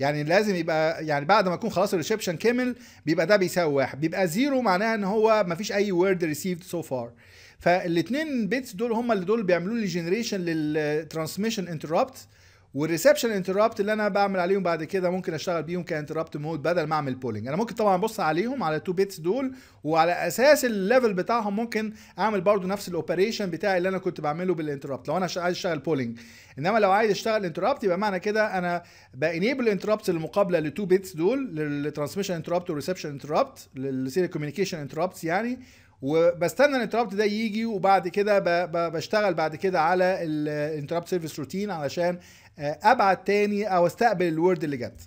A: يعني لازم يبقى يعني بعد ما يكون خلاص الريسبشن كامل بيبقى ده بيساوي واحد بيبقى زيرو معناها ان هو ما فيش اي وورد ريسيفد سو فار فالاثنين بيتس دول هم اللي دول بيعملوا لي جنريشن للترانسميشن انتربت والريسبشن انتربت اللي انا بعمل عليهم بعد كده ممكن اشتغل بيهم كانتربت مود بدل ما اعمل بولينج انا ممكن طبعا ابص عليهم على تو بيتس دول وعلى اساس الليفل بتاعهم ممكن اعمل برضو نفس الاوبريشن بتاعي اللي انا كنت بعمله بالانتربت لو انا عايز اشتغل بولينج انما لو عايز اشتغل انتربت يبقى معنى كده انا بانيبل انتربت المقابله لتو بيتس دول للترانسميشن انتربت والريسبشن انتربت للسيريال كوميونيكيشن انتربت يعني وبستنى الانتربت ده يجي وبعد كده بشتغل بعد كده على الانتربت سيرفيس روتين علشان آه، ابعت تاني او استقبل الورد اللي جت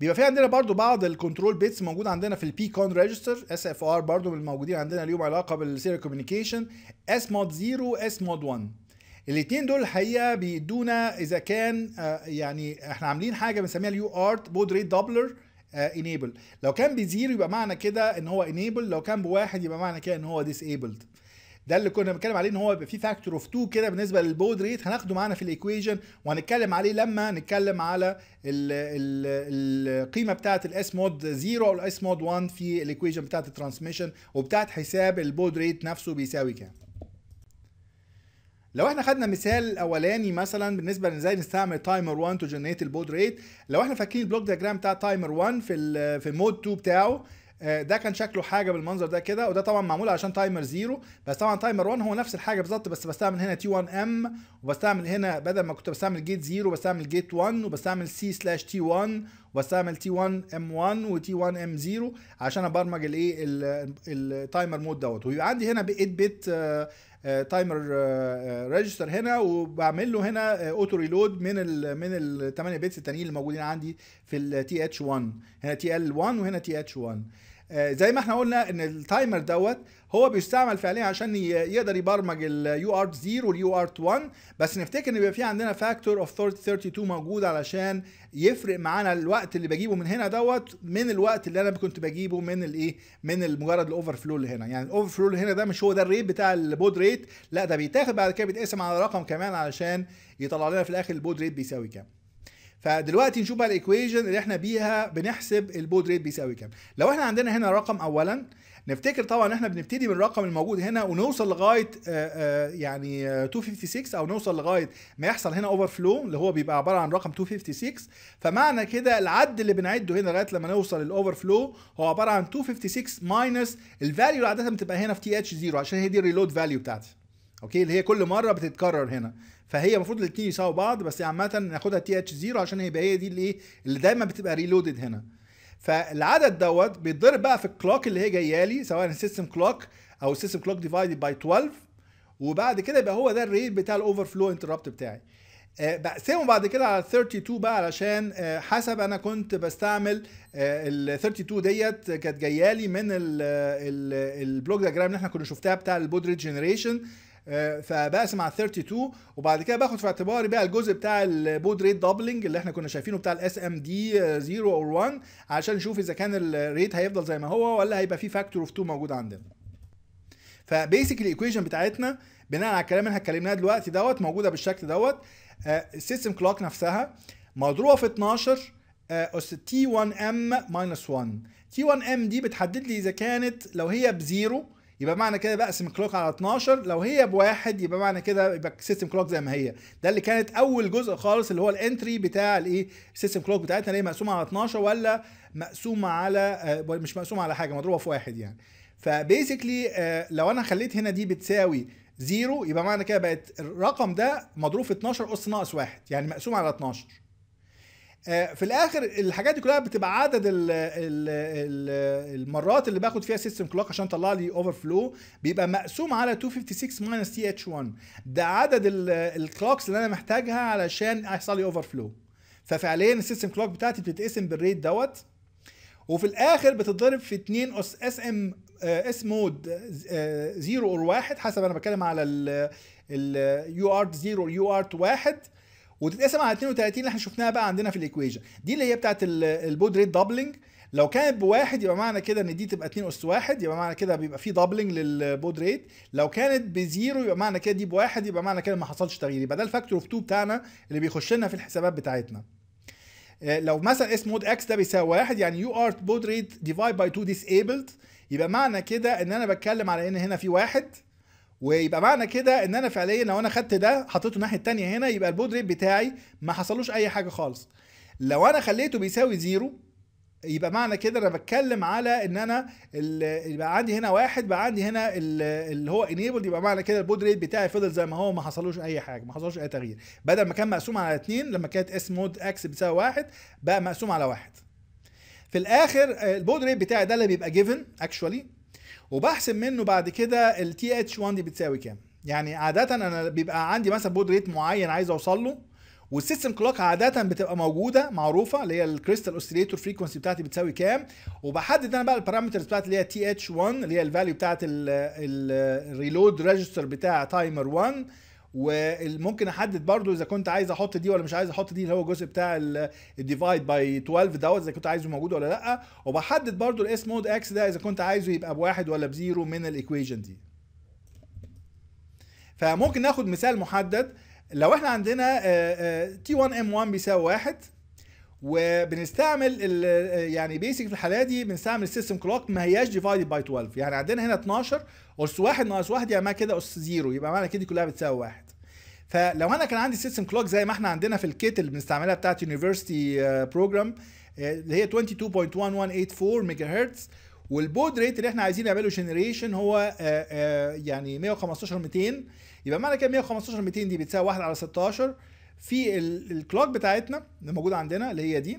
A: بيبقى في عندنا برضو بعض الكنترول بيتس موجود عندنا في البي كون ريجستر اس اف ار برضو من الموجودين عندنا ليهم علاقه بالسيريال كوميونيكيشن اس مود 0 اس مود 1 الاثنين دول الحقيقه بيدونا اذا كان آه، يعني احنا عاملين حاجه بنسميها اليو ارت بود ريت دبلر انيبل آه، لو كان بزيرو يبقى معنى كده ان هو انيبل لو كان بواحد يبقى معنى كده ان هو ديسيبلد ده اللي كنا بنتكلم عليه ان هو يبقى فيه فاكتور اوف 2 كده بالنسبه للبود ريت هناخده معانا في الايكويجن وهنتكلم عليه لما نتكلم على القيمه بتاعه الاس مود 0 او الاس مود 1 في الايكويجن بتاعه الترانسميشن وبتاعه حساب البود ريت نفسه بيساوي كام لو احنا خدنا مثال اولاني مثلا بالنسبه لازاي نستعمل تايمر 1 تو جنريت البود ريت لو احنا فاكرين البلوك دياجرام بتاع تايمر 1 في في المود 2 بتاعه آه، ده كان شكله حاجه بالمنظر ده كده وده طبعا معمول عشان تايمر زيرو بس طبعا تايمر 1 هو نفس الحاجه بالظبط بس بستعمل هنا تي 1 ام وبستعمل هنا بدل ما كنت بستعمل جيت زيرو بستعمل جيت 1 وبستعمل سي سلاش تي 1 وبستعمل تي 1 ام 1 وتي 1 ام 0 عشان ابرمج الايه التايمر مود دوت ويبقى عندي هنا ب 8 بت تايمر ريجستر هنا وبعمل له هنا اوتو ريلود من الـ من ال 8 بيتس التانيين اللي موجودين عندي في التي اتش 1 هنا تي ال 1 وهنا تي اتش 1 آه، زي ما احنا قلنا ان التايمر دوت هو بيستعمل فعليا عشان يقدر يبرمج اليو ارت 0 واليو ارت 1 بس نفتكر ان بيبقى في عندنا فاكتور اوف 32 موجود علشان يفرق معانا الوقت اللي بجيبه من هنا دوت من الوقت اللي انا كنت بجيبه من الايه من مجرد الاوفر فلو اللي هنا يعني الاوفر فلو اللي هنا ده مش هو ده الريت بتاع البود ريت لا ده بيتاخد بعد كده بيتقسم على رقم كمان علشان يطلع لنا في الاخر البود ريت بيساوي كام فدلوقتي نشوف بقى الايكويشن اللي احنا بيها بنحسب البود ريت بيساوي كام لو احنا عندنا هنا رقم اولا نفتكر طبعا احنا بنبتدي من الرقم الموجود هنا ونوصل لغايه آه، آه، يعني 256 آه، او نوصل لغايه ما يحصل هنا اوفر فلو اللي هو بيبقى عباره عن رقم 256 فمعنى كده العد اللي بنعده هنا لغايه لما نوصل للاوفر فلو هو عباره عن 256 ماينس الفاليو اللي عاده بتبقى هنا في تي اتش 0 عشان هي دي الريلود فاليو بتاعتي اوكي اللي هي كل مره بتتكرر هنا فهي المفروض الاثنين يساووا بعض بس عامه ناخدها تي اتش 0 عشان هيبقى هي دي اللي ايه اللي دايما بتبقى ريلودد هنا فالعدد دوت بيتضرب بقى في الكلوك اللي هي جايه لي سواء السيستم كلوك او السيستم كلوك ديفايدد باي 12 وبعد كده يبقى هو ده الريت بتاع الاوفر فلو انتربت بتاعي آه، بقسمه بعد كده على 32 بقى علشان آه، حسب انا كنت بستعمل آه، ال 32 ديت كانت جايه لي من البلوك ديجرام اللي احنا كنا شفتها بتاع البودريت جنريشن فبقسم على 32 وبعد كده باخد في اعتباري بقى الجزء بتاع البود ريت دبلنج اللي احنا كنا شايفينه بتاع الاس ام دي 0 اور 1 عشان نشوف اذا كان الريت هيفضل زي ما هو ولا هيبقى فيه فاكتور اوف 2 موجود عندنا فبيسك الايكويشن بتاعتنا بناء على الكلام اللي احنا اتكلمناه دلوقتي دوت موجوده بالشكل دوت السيستم آه، كلوك نفسها مضروبه في 12 اس تي 1 ام ماينس 1 تي 1 ام دي بتحدد لي اذا كانت لو هي بزيرو يبقى معنى كده بقسم الكلوك على 12 لو هي بواحد يبقى معنى كده يبقى السيستم كلوك زي ما هي ده اللي كانت اول جزء خالص اللي هو الانتري بتاع الايه السيستم كلوك بتاعتنا اللي هي مقسومه على 12 ولا مقسومه على آه، مش مقسومه على حاجه مضروبه في واحد يعني فبيسكلي آه، لو انا خليت هنا دي بتساوي زيرو يبقى معنى كده بقت الرقم ده مضروب في 12 اس ناقص واحد يعني مقسوم على 12 آه، في الاخر الحاجات دي كلها بتبقى عدد الـ الـ الـ المرات اللي باخد فيها سيستم كلوك عشان طلع لي اوفر فلو بيبقى مقسوم على 256 ماينس تي اتش 1 ده عدد الكلوكس اللي انا محتاجها علشان يحصل لي اوفر فلو ففعليا السيستم كلوك بتاعتي بتتقسم بالريت دوت وفي الاخر بتتضرب في 2 اس اس ام اس مود 0 اور 1 حسب انا بتكلم على اليو ارت 0 يو ارت 1 وتتقسم على 32 اللي احنا شفناها بقى عندنا في الايكويشن دي اللي هي بتاعت البود ريت دبلنج لو كانت بواحد يبقى معنى كده ان دي تبقى 2 اس 1 يبقى معنى كده بيبقى في دبلنج للبود ريت لو كانت بزيرو يبقى معنى كده دي بواحد يبقى معنى كده ما حصلش تغيير يبقى ده الفاكتور اوف 2 بتاعنا اللي بيخش لنا في الحسابات بتاعتنا آه، لو مثلا اس مود اكس ده بيساوي واحد يعني يو ار بود ريت ديفايد باي 2 ديسيبلد يبقى معنى كده ان انا بتكلم على ان هنا في واحد ويبقى معنى كده ان انا فعليا لو انا خدت ده حطيته الناحيه الثانيه هنا يبقى البود ريت بتاعي ما حصلوش اي حاجه خالص لو انا خليته بيساوي زيرو يبقى معنى كده انا بتكلم على ان انا يبقى عندي هنا واحد بقى عندي هنا اللي هو انيبل يبقى معنى كده البود ريت بتاعي فضل زي ما هو ما حصلوش اي حاجه ما حصلوش اي تغيير بدل ما كان مقسوم على اتنين لما كانت اس مود اكس بتساوي واحد بقى مقسوم على واحد في الاخر البود ريت بتاعي ده اللي بيبقى جيفن اكشولي وبحسب منه بعد كده التي اتش 1 دي بتساوي كام يعني عاده انا بيبقى عندي مثلا بود ريت معين عايز اوصل له والسيستم كلوك عاده بتبقى موجوده معروفه اللي هي الكريستال اوسيليتور فريكونسي بتاعتي بتساوي كام وبحدد انا بقى البارامترز بتاعتي اللي هي تي اتش 1 اللي هي الفاليو بتاعت الريلود ريجستر بتاع تايمر 1 وممكن احدد برضو اذا كنت عايز احط دي ولا مش عايز احط دي اللي هو الجزء بتاع الديفايد باي 12 دوت اذا كنت عايزه موجود ولا لا وبحدد برضو الاس مود اكس ده اذا كنت عايزه يبقى بواحد ولا بزيرو من الايكويشن دي فممكن ناخد مثال محدد لو احنا عندنا تي 1 ام 1 بيساوي واحد وبنستعمل يعني بيسك في الحالة دي بنستعمل السيستم كلوك ما هياش ديفايدد باي 12 يعني عندنا هنا 12 أس 1 ناقص 1 يعني معنى كده أس 0 يبقى معنى كده كلها بتساوي 1 فلو انا كان عندي سيستم كلوك زي ما احنا عندنا في الكيت اللي بنستعملها بتاعت يونيفرستي بروجرام آه، آه، اللي هي 22.1184 ميجا هرتز والبود ريت اللي احنا عايزين نعمله جنريشن هو آآ آه، آآ يعني 115 200 يبقى معنى كده 115 200 دي بتساوي 1 على 16 في الكلوك بتاعتنا اللي موجوده عندنا اللي هي دي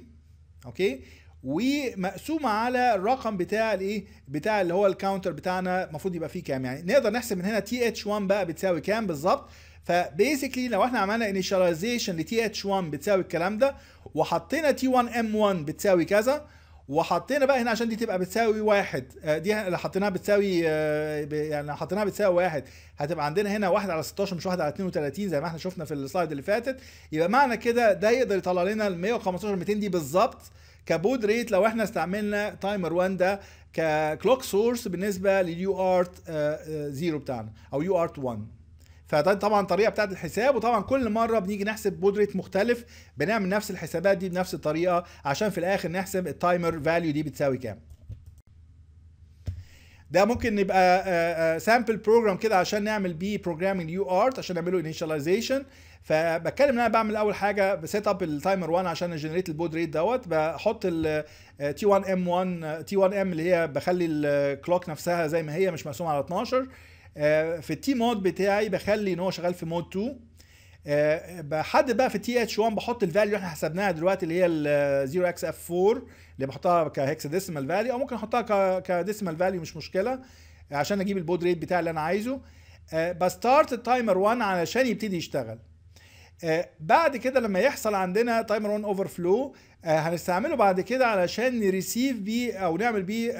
A: اوكي ومقسومه على الرقم بتاع الايه بتاع اللي هو الكاونتر بتاعنا المفروض يبقى فيه كام يعني نقدر نحسب من هنا تي اتش 1 بقى بتساوي كام بالظبط فبيسكلي لو احنا عملنا انيشاليزيشن لتي اتش 1 بتساوي الكلام ده وحطينا تي 1 ام 1 بتساوي كذا وحطينا بقى هنا عشان دي تبقى بتساوي واحد آه، دي اللي حطيناها بتساوي آه، يعني حطيناها بتساوي واحد هتبقى عندنا هنا واحد على 16 مش واحد على 32 زي ما احنا شفنا في السلايد اللي فاتت يبقى معنى كده ده يقدر يطلع لنا ال 115 200 دي بالظبط كبود ريت لو احنا استعملنا تايمر 1 ده ككلوك سورس بالنسبه لليو ارت 0 بتاعنا او يو ارت 1 فده طبعا الطريقه بتاعت الحساب وطبعا كل مره بنيجي نحسب بودريت مختلف بنعمل نفس الحسابات دي بنفس الطريقه عشان في الاخر نحسب التايمر فاليو دي بتساوي كام ده ممكن يبقى سامبل بروجرام كده عشان نعمل بيه بروجرامينج يو ارت عشان نعمله انيشاليزيشن فبتكلم ان انا بعمل اول حاجه بسيت اب التايمر 1 عشان اجنريت البود ريت دوت بحط ال تي 1 ام 1 تي 1 ام اللي هي بخلي الكلوك آه، نفسها زي ما هي مش مقسومه على 12 آه، في التي مود بتاعي بخلي ان هو شغال في مود 2 آه، بحدد بقى في تي اتش 1 بحط الفاليو اللي احنا حسبناها دلوقتي اللي هي ال 0 اكس اف 4 اللي بحطها كهكس ديسمال فاليو او ممكن احطها كديسمال فاليو مش مشكله عشان اجيب البود ريت بتاعي اللي انا عايزه آه، بستارت التايمر 1 علشان يبتدي يشتغل بعد كده لما يحصل عندنا تايمر 1 اوفر فلو آه، هنستعمله بعد كده علشان نريسيف بيه او نعمل بيه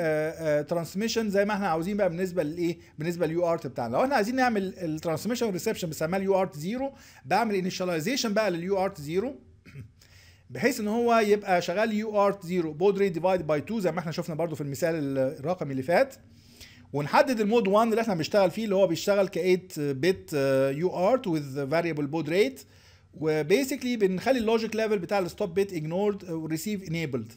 A: ترانسميشن آه، آه، زي ما احنا عاوزين بقى بالنسبه لايه بالنسبه لليو ارت بتاعنا لو احنا عايزين نعمل الترانسميشن ريسبشن بنسميها اليو ارت زيرو بعمل انيشاليزيشن بقى لليو ارت زيرو بحيث ان هو يبقى شغال يو ارت زيرو بود ريت ديفايد باي 2 زي ما احنا شفنا برده في المثال الرقمي اللي فات ونحدد المود 1 اللي احنا بنشتغل فيه اللي هو بيشتغل ك 8 بت يو ارت وذ فاريبل بود ريت وبيسكلي بنخلي اللوجيك ليفل بتاع الستوب بيت اجنورد والريسيف انيبلد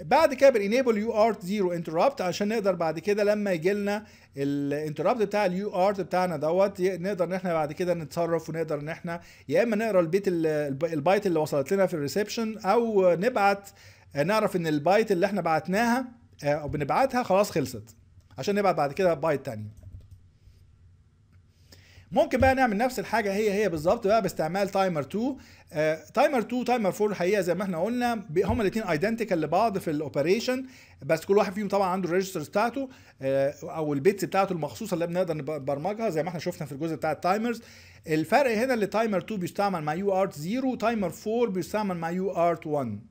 A: بعد كده بنينيبل يو ارت زيرو انتربت عشان نقدر بعد كده لما يجي لنا الانتربت بتاع اليو ارت بتاعنا دوت نقدر ان احنا بعد كده نتصرف ونقدر ان احنا يا اما نقرا البيت البايت اللي وصلت لنا في الريسبشن او نبعت نعرف ان البايت اللي احنا بعتناها آه، او بنبعتها خلاص خلصت عشان نبعت بعد كده بايت ثانيه ممكن بقى نعمل نفس الحاجه هي هي بالظبط بقى باستعمال تايمر 2 تايمر 2 تايمر 4 الحقيقه زي ما احنا قلنا هما الاثنين ايدنتيكال لبعض في الاوبريشن بس كل واحد فيهم طبعا عنده الريجسترز بتاعته آه، او البيتس بتاعته المخصوصه اللي بنقدر نبرمجها زي ما احنا شفنا في الجزء بتاع التايمرز الفرق هنا اللي تايمر 2 بيستعمل مع يو ارت 0 تايمر 4 بيستعمل مع يو ارت 1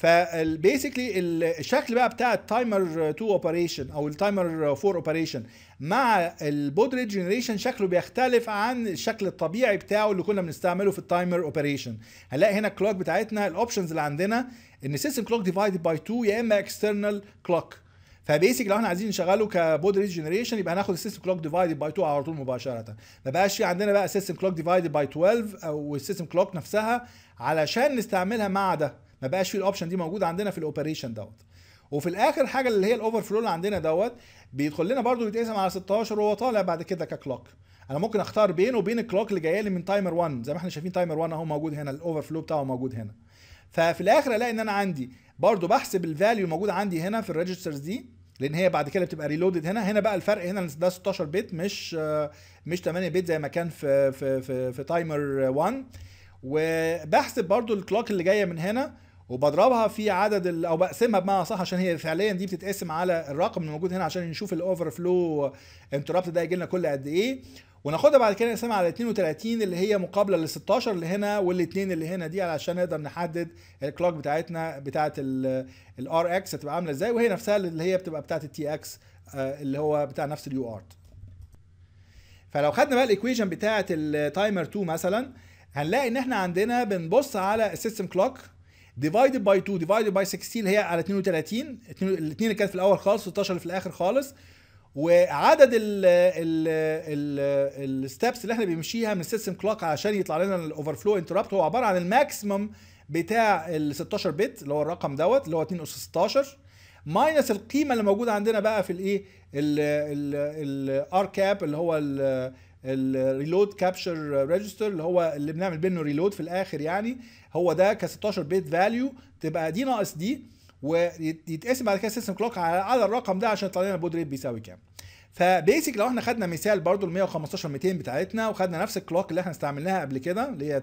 A: فبيسكلي الشكل بقى بتاع التايمر 2 اوبريشن او التايمر 4 اوبريشن مع البود ريت جنريشن شكله بيختلف عن الشكل الطبيعي بتاعه اللي كنا بنستعمله في التايمر اوبريشن هنلاقي هنا الكلوك بتاعتنا الاوبشنز اللي عندنا ان سيستم كلوك ديفايد باي 2 يا اما اكسترنال كلوك فبيسك لو احنا عايزين نشغله كبود ريت جنريشن يبقى هناخد السيستم كلوك ديفايد باي 2 على طول مباشره ما بقاش في عندنا بقى سيستم كلوك ديفايد باي 12 او السيستم كلوك نفسها علشان نستعملها مع ده ما بقاش في الاوبشن دي موجوده عندنا في الاوبريشن دوت وفي الاخر حاجه اللي هي الاوفر فلو اللي عندنا دوت بيدخل لنا برده بيتقسم على 16 وهو طالع بعد كده ككلوك انا ممكن اختار بينه وبين الكلوك اللي جايه لي من تايمر 1 زي ما احنا شايفين تايمر 1 اهو موجود هنا الاوفر فلو بتاعه موجود هنا ففي الاخر الاقي ان انا عندي برده بحسب الفاليو الموجود عندي هنا في الريجسترز دي لان هي بعد كده بتبقى ريلودد هنا هنا بقى الفرق هنا ده 16 بت مش مش 8 بت زي ما كان في في في, في تايمر 1 وبحسب برده الكلوك اللي جايه من هنا وبضربها في عدد او بقسمها بمعنى صح عشان هي فعليا دي بتتقسم على الرقم الموجود هنا عشان نشوف الاوفر فلو انتربت ده يجي لنا كل قد ايه وناخدها بعد كده نقسمها على 32 اللي هي مقابله لل 16 اللي هنا والاثنين اللي هنا دي علشان نقدر نحدد الكلوك بتاعتنا بتاعه الار اكس هتبقى عامله ازاي وهي نفسها اللي هي بتبقى بتاعه التي اكس آه، اللي هو بتاع نفس اليو ارت فلو خدنا بقى الايكويشن بتاعه التايمر 2 مثلا هنلاقي ان احنا عندنا بنبص على السيستم كلوك ديفايدد باي 2 ديفايدد باي 16 اللي هي على 32 الاثنين اللي كانت في الاول خالص 16 اللي في الاخر خالص وعدد ال ال ال الستبس اللي احنا بنمشيها من السيستم كلوك عشان يطلع لنا الاوفر فلو انتربت هو عباره عن الماكسيمم بتاع ال 16 بت اللي هو الرقم دوت اللي هو 2 اس 16 ماينس القيمه اللي موجوده عندنا بقى في الايه الار كاب اللي هو ال الريلود كابشر ريجستر اللي هو اللي بنعمل بينه ريلود في الاخر يعني هو ده ك 16 بيت فاليو تبقى دي ناقص دي ويتقسم بعد كده سيستم كلوك على الرقم ده عشان يطلع لنا البود ريت بيساوي كام فبيسك لو احنا خدنا مثال برضو ال 115 200 بتاعتنا وخدنا نفس الكلوك اللي احنا استعملناها قبل كده اللي هي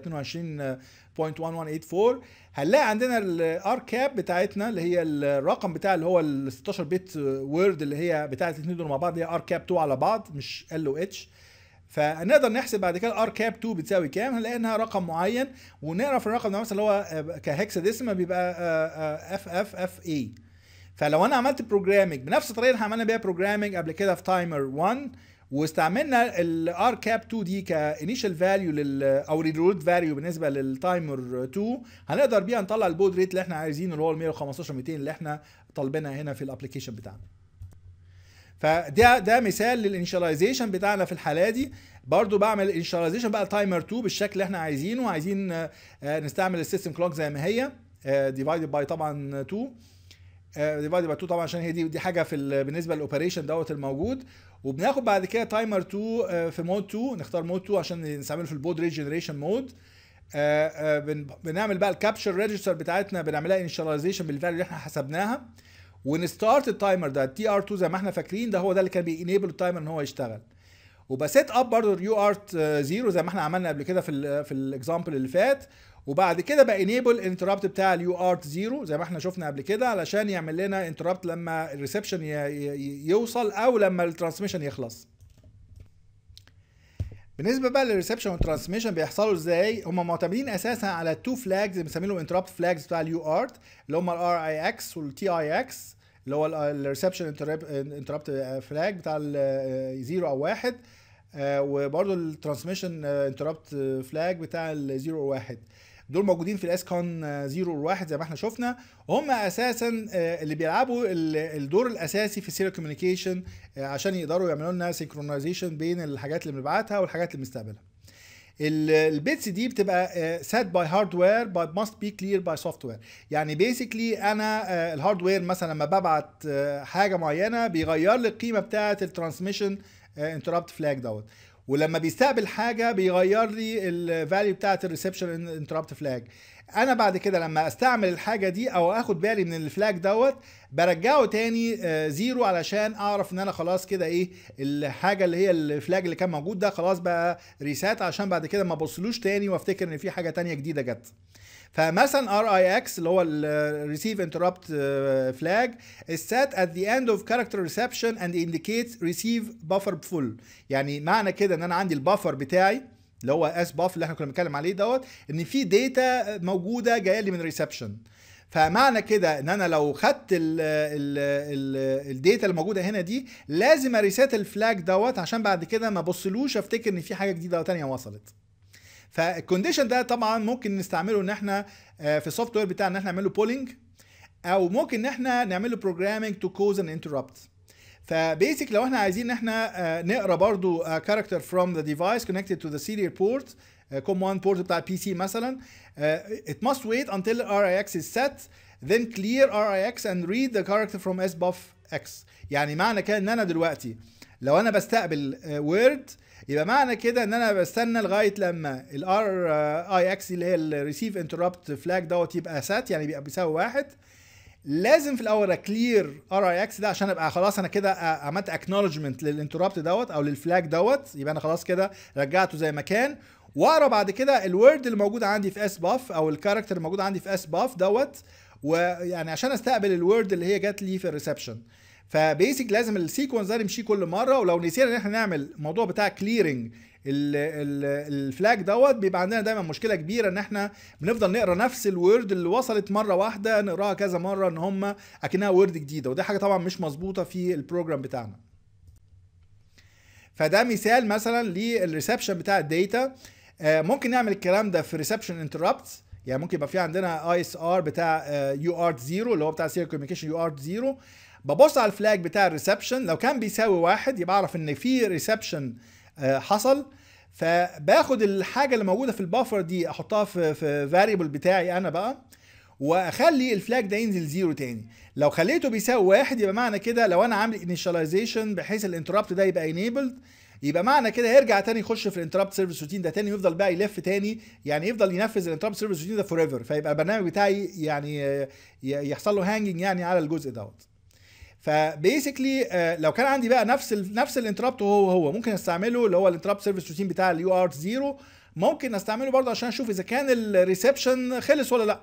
A: 22.1184 هنلاقي عندنا الار كاب بتاعتنا اللي هي الرقم بتاع اللي هو ال 16 بت وورد اللي هي بتاعت الاثنين دول مع بعض هي ار كاب 2 على بعض مش ال و اتش فنقدر نحسب بعد كده ار كاب 2 بتساوي كام هنلاقي انها رقم معين ونعرف الرقم ده مثلا اللي هو آه، كهكسا ديسما بيبقى اف اف اف اي فلو انا عملت بروجرامنج بنفس الطريقه اللي عملنا بيها بروجرامنج قبل كده في تايمر 1 واستعملنا الار كاب 2 دي كانيشال فاليو لل او ريلود فاليو بالنسبه للتايمر 2 هنقدر بيها نطلع البود ريت اللي احنا عايزينه اللي هو ال 115 200 اللي احنا طالبينها هنا في الابلكيشن بتاعنا فده ده مثال للانشاليزيشن بتاعنا في الحاله دي برضو بعمل انشاليزيشن بقى تايمر 2 بالشكل اللي احنا عايزينه عايزين آه، آه، نستعمل السيستم كلوك زي ما هي ديفايدد آه، باي طبعا 2 ديفايد باي 2 طبعا عشان هي دي دي حاجه في بالنسبه للاوبريشن دوت الموجود وبناخد بعد كده تايمر 2 في مود 2 نختار مود 2 عشان نستعمله في البود ريجنريشن مود بنعمل بقى الكابشر ريجستر بتاعتنا بنعملها انشاليزيشن بالفاليو اللي احنا حسبناها ونستارت التايمر ده تي ار 2 زي ما احنا فاكرين ده هو ده اللي كان بينيبل التايمر ان هو يشتغل وبسيت اب برضه اليو ار 0 زي ما احنا عملنا قبل كده في الـ في الاكزامبل اللي فات وبعد كده انيبل انتربت بتاع اليو ار 0 زي ما احنا شفنا قبل كده علشان يعمل لنا انتربت لما الريسبشن يوصل او لما الترانسميشن يخلص بالنسبه بقى للريسبشن والترانسميشن بيحصلوا ازاي هم معتمدين اساسا على تو فلاجز بنسميهم انتربت فلاجز بتاع اليو ارت اللي هم الار اي اكس والتي اي اكس اللي هو الريسبشن انتربت فلاج بتاع الزيرو آه، او واحد وبرده الترانسميشن انتربت فلاج بتاع الزيرو او واحد دول موجودين في الاسكون 0 و1 زي ما احنا شفنا هم اساسا آه، اللي بيلعبوا الدور الاساسي في السيريال آه، كوميونيكيشن عشان يقدروا يعملوا لنا سينكرونايزيشن بين الحاجات اللي بنبعتها والحاجات اللي بنستقبلها البيتس دي بتبقى آه، set by hardware but must be clear by software يعني basically انا آه، الهاردوير مثلا لما ببعت آه، حاجه معينه بيغير لي القيمه بتاعه الترانسميشن انتربت فلاج دوت ولما بيستقبل حاجه بيغير لي الفاليو بتاعه الريسبشن انتربت فلاج انا بعد كده لما استعمل الحاجه دي او اخد بالي من الفلاج دوت برجعه تاني آه، زيرو علشان اعرف ان انا خلاص كده ايه الحاجه اللي هي الفلاج اللي كان موجود ده خلاص بقى ريسات عشان بعد كده ما بصلوش تاني وافتكر ان في حاجه تانية جديده جت فمثلا ار اي اكس اللي هو الريسيف انتربت فلاج set at the end of character reception and indicates receive buffer full يعني معنى كده ان انا عندي البفر بتاعي اللي هو اس باف اللي احنا كنا بنتكلم عليه دوت ان في داتا موجوده جايه لي من ريسبشن فمعنى كده ان انا لو خدت الداتا الموجوده هنا دي لازم اريسات الفلاج دوت عشان بعد كده ما ابصلوش افتكر ان في حاجه جديده تانية وصلت فالكونديشن ده طبعا ممكن نستعمله ان احنا آه، في السوفت وير بتاعنا ان احنا نعمله بولينج او ممكن ان احنا نعمله بروجرامنج تو كوز ان انتربت فبيسك لو احنا عايزين ان احنا آه، نقرا برضو كاركتر فروم ذا ديفايس كونكتد تو ذا سيريال بورت كوم 1 بورت بتاع البي سي مثلا ات اي اكس از until ذن كلير set then clear RIX and read the character from SBUF X يعني معنى كده ان انا دلوقتي لو انا بستقبل وورد آه، يبقى معنى كده ان انا بستنى لغايه لما الار اي اكس اللي هي الريسيف انتربت فلاج دوت يبقى سات يعني بيبقى بيساوي واحد لازم في الاول اكلير ار اي اكس ده عشان ابقى خلاص انا كده عملت اكنولجمنت للانتربت دوت او للفلاج دوت يبقى انا خلاص كده رجعته زي ما كان واقرا بعد كده الورد اللي موجود عندي في اس باف او الكاركتر اللي موجود عندي في اس باف دوت ويعني عشان استقبل الورد اللي هي جات لي في الريسبشن فبيسك لازم السيكونس ده نمشيه كل مره ولو نسينا ان احنا نعمل الموضوع بتاع كليرنج الفلاج دوت بيبقى عندنا دايما مشكله كبيره ان احنا بنفضل نقرا نفس الوورد اللي وصلت مره واحده نقراها كذا مره ان هم اكنها وورد جديده وده حاجه طبعا مش مظبوطه في البروجرام بتاعنا فده مثال مثلا للريسبشن بتاع الداتا آه، ممكن نعمل الكلام ده في ريسبشن انتربتس يعني ممكن يبقى في عندنا اي اس ار بتاع يو ارت زيرو اللي هو بتاع سيريال كوميونيكيشن يو ارت زيرو ببص على الفلاج بتاع الريسبشن لو كان بيساوي واحد يبقى اعرف ان في ريسبشن آه، حصل فباخد الحاجه اللي موجوده في البافر دي احطها في في فاريبل بتاعي انا بقى واخلي الفلاج ده ينزل زيرو تاني لو خليته بيساوي واحد يبقى معنى كده لو انا عامل انيشاليزيشن بحيث الانتربت ده يبقى انيبلد يبقى معنى كده يرجع تاني يخش في الانتربت سيرفيس روتين ده تاني ويفضل بقى يلف تاني يعني يفضل ينفذ الانتربت سيرفيس روتين ده فور ايفر فيبقى البرنامج بتاعي يعني آه، يحصل له هانجنج يعني على الجزء دوت فبيسكلي آه، لو كان عندي بقى نفس الـ نفس الانتربت وهو هو ممكن استعمله اللي هو الانتربت سيرفيس روتين بتاع اليو ار 0 ممكن استعمله برضه عشان اشوف اذا كان الريسبشن خلص ولا لا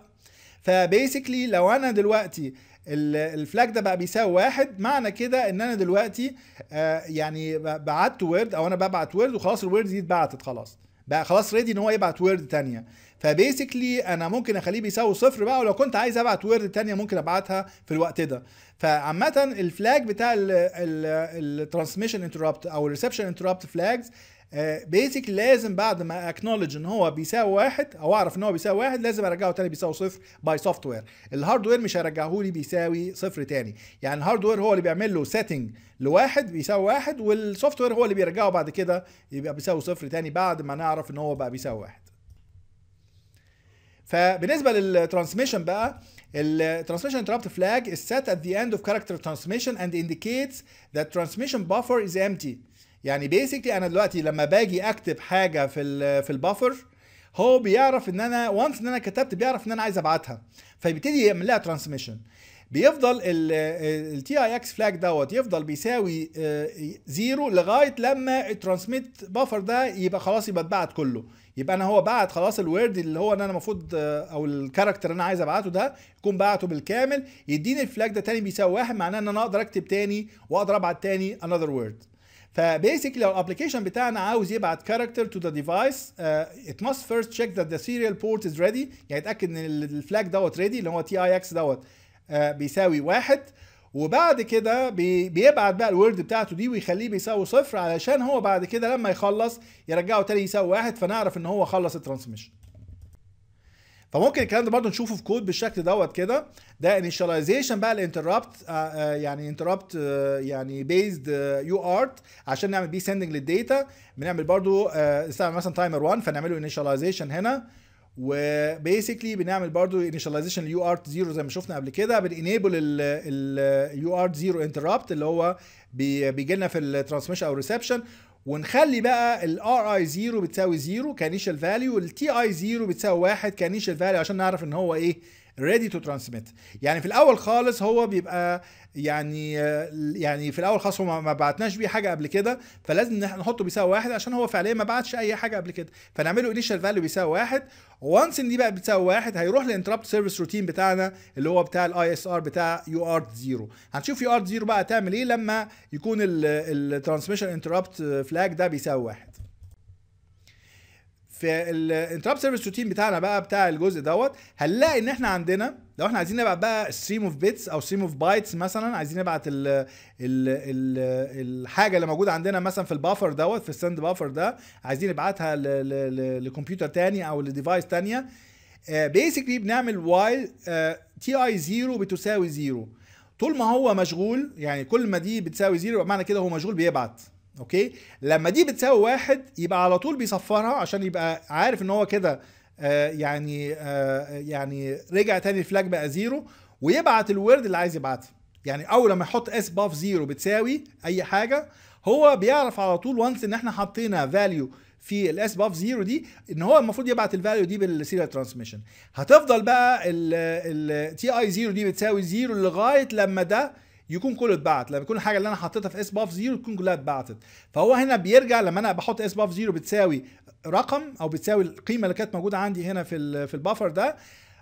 A: فبيسكلي لو انا دلوقتي الفلاج ده بقى بيساوي واحد معنى كده ان انا دلوقتي آه، يعني بعت ورد او انا ببعت ورد وخلاص الورد دي اتبعتت خلاص بقى خلاص ريدي ان هو يبعت ورد تانية فبيسكلي انا ممكن اخليه بيساوي صفر بقى ولو كنت عايز ابعت ورد تانية ممكن ابعتها في الوقت ده فعامه الفلاج بتاع الترانسميشن انتربت او الريسبشن انتربت فلاجز بيسك لازم بعد ما اكنولج ان هو بيساوي واحد او اعرف ان هو بيساوي واحد لازم ارجعه تاني بيساوي صفر باي سوفت وير الهاردوير مش هيرجعه لي بيساوي صفر تاني يعني الهاردوير هو اللي بيعمل له سيتنج لواحد بيساوي واحد والسوفت وير هو اللي بيرجعه بعد كده يبقى بيساوي صفر تاني بعد ما نعرف ان هو بقى بيساوي واحد فبالنسبه للترانسميشن بقى الترانسميشن انتربت flag is set at the end of character transmission and indicates that transmission buffer is empty يعني basically انا دلوقتي لما باجي اكتب حاجه في ال في البافر هو بيعرف ان انا وانس ان انا كتبت بيعرف ان انا عايز ابعتها فيبتدي يعمل لها ترانسميشن بيفضل التي اي اكس فلاج دوت يفضل بيساوي آه، زيرو لغايه لما الترانسميت بافر ده يبقى خلاص يبقى اتبعت كله يبقى انا هو بعت خلاص الورد اللي هو ان انا المفروض او الكاركتر اللي انا عايز ابعته ده يكون بعته بالكامل يديني الفلاج ده تاني بيساوي واحد معناه ان انا اقدر اكتب تاني واقدر ابعت تاني انذر وورد فبيسكلي لو الابلكيشن بتاعنا عاوز يبعت كاركتر تو ذا ديفايس ات ماست فيرست تشيك ذات ذا سيريال بورت از ريدي يعني اتاكد ان الفلاج دوت ريدي اللي هو تي اي اكس دوت آه، بيساوي واحد وبعد كده بي بيبعت بقى الورد بتاعته دي ويخليه بيساوي صفر علشان هو بعد كده لما يخلص يرجعه تاني يساوي واحد فنعرف ان هو خلص الترانسميشن فممكن الكلام ده برضه نشوفه في كود بالشكل دوت كده ده انيشاليزيشن بقى الانتربت آه، آه، يعني انتربت آه، يعني بيزد يو ارت عشان نعمل بيه سندنج للديتا بنعمل برضه نستعمل مثلا تايمر 1 فنعمله انيشاليزيشن هنا وبيسكلي بنعمل برضو initialization اليو ارت 0 زي ما شفنا قبل كده بنينيبل اليو ارت 0 انتربت اللي هو بيجي لنا في الترانسميشن او الريسبشن ونخلي بقى الار اي 0 بتساوي 0 كانيشال فاليو التي اي 0 بتساوي 1 كانيشال فاليو عشان نعرف ان هو ايه ريدي تو ترانسميت يعني في الاول خالص هو بيبقى يعني يعني في الاول خالص هو ما بعتناش بيه حاجه قبل كده فلازم نحطه بيساوي واحد عشان هو فعليا ما بعتش اي حاجه قبل كده فنعمله انيشال فاليو بيساوي واحد وانس ان دي بقى بتساوي واحد هيروح للانتربت سيرفيس روتين بتاعنا اللي هو بتاع الاي اس ار بتاع يو ار زيرو هنشوف يو ار زيرو بقى تعمل ايه لما يكون الترانسميشن انتربت فلاج ده بيساوي واحد في الانتراب سيرفيس روتين بتاعنا بقى بتاع الجزء دوت هنلاقي ان احنا عندنا لو احنا عايزين نبعت بقى ستريم اوف بيتس او ستريم اوف بايتس مثلا عايزين نبعت ال ال ال الحاجه اللي موجوده عندنا مثلا في البافر دوت في السند بافر ده عايزين نبعتها لكمبيوتر تاني او لديفايس تانيه بيسكلي آه، بنعمل وايل تي اي زيرو بتساوي زيرو طول ما هو مشغول يعني كل ما دي بتساوي زيرو معنى كده هو مشغول بيبعت اوكي لما دي بتساوي واحد يبقى على طول بيصفرها عشان يبقى عارف ان هو كده آه، يعني آه، يعني رجع تاني الفلاج بقى زيرو ويبعت الورد اللي عايز يبعتها يعني اول لما يحط اس باف زيرو بتساوي اي حاجه هو بيعرف على طول وانس ان احنا حطينا فاليو في الاس باف زيرو دي ان هو المفروض يبعت الفاليو دي بالسيريال ترانسميشن هتفضل بقى التي اي زيرو دي بتساوي زيرو لغايه لما ده يكون كله اتبعت لما يكون الحاجه اللي انا حطيتها في اس باف زيرو تكون كلها اتبعتت فهو هنا بيرجع لما انا بحط اس باف زيرو بتساوي رقم او بتساوي القيمه اللي كانت موجوده عندي هنا في في البافر ده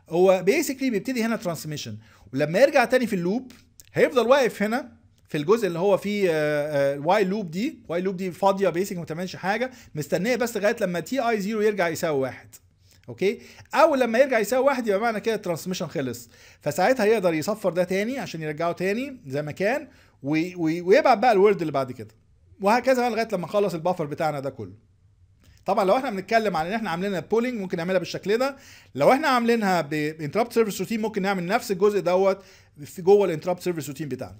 A: هو بيسكلي بيبتدي هنا ترانسميشن ولما يرجع تاني في اللوب هيفضل واقف هنا في الجزء اللي هو فيه الواي آه، آه، لوب دي واي لوب دي فاضيه بيسك ما بتعملش حاجه مستنيه بس لغايه لما تي اي 0 يرجع يساوي واحد اوكي او لما يرجع يساوي واحد يبقى معنى كده الترانسميشن خلص فساعتها يقدر يصفر ده تاني عشان يرجعه تاني زي ما كان ويبعت بقى الورد اللي بعد كده وهكذا بقى لغايه لما نخلص البفر بتاعنا ده كله طبعا لو احنا بنتكلم عن ان احنا عاملينها بولينج ممكن نعملها بالشكل ده لو احنا عاملينها بانتربت سيرفيس روتين ممكن نعمل نفس الجزء دوت في جوه الانتربت سيرفيس روتين بتاعنا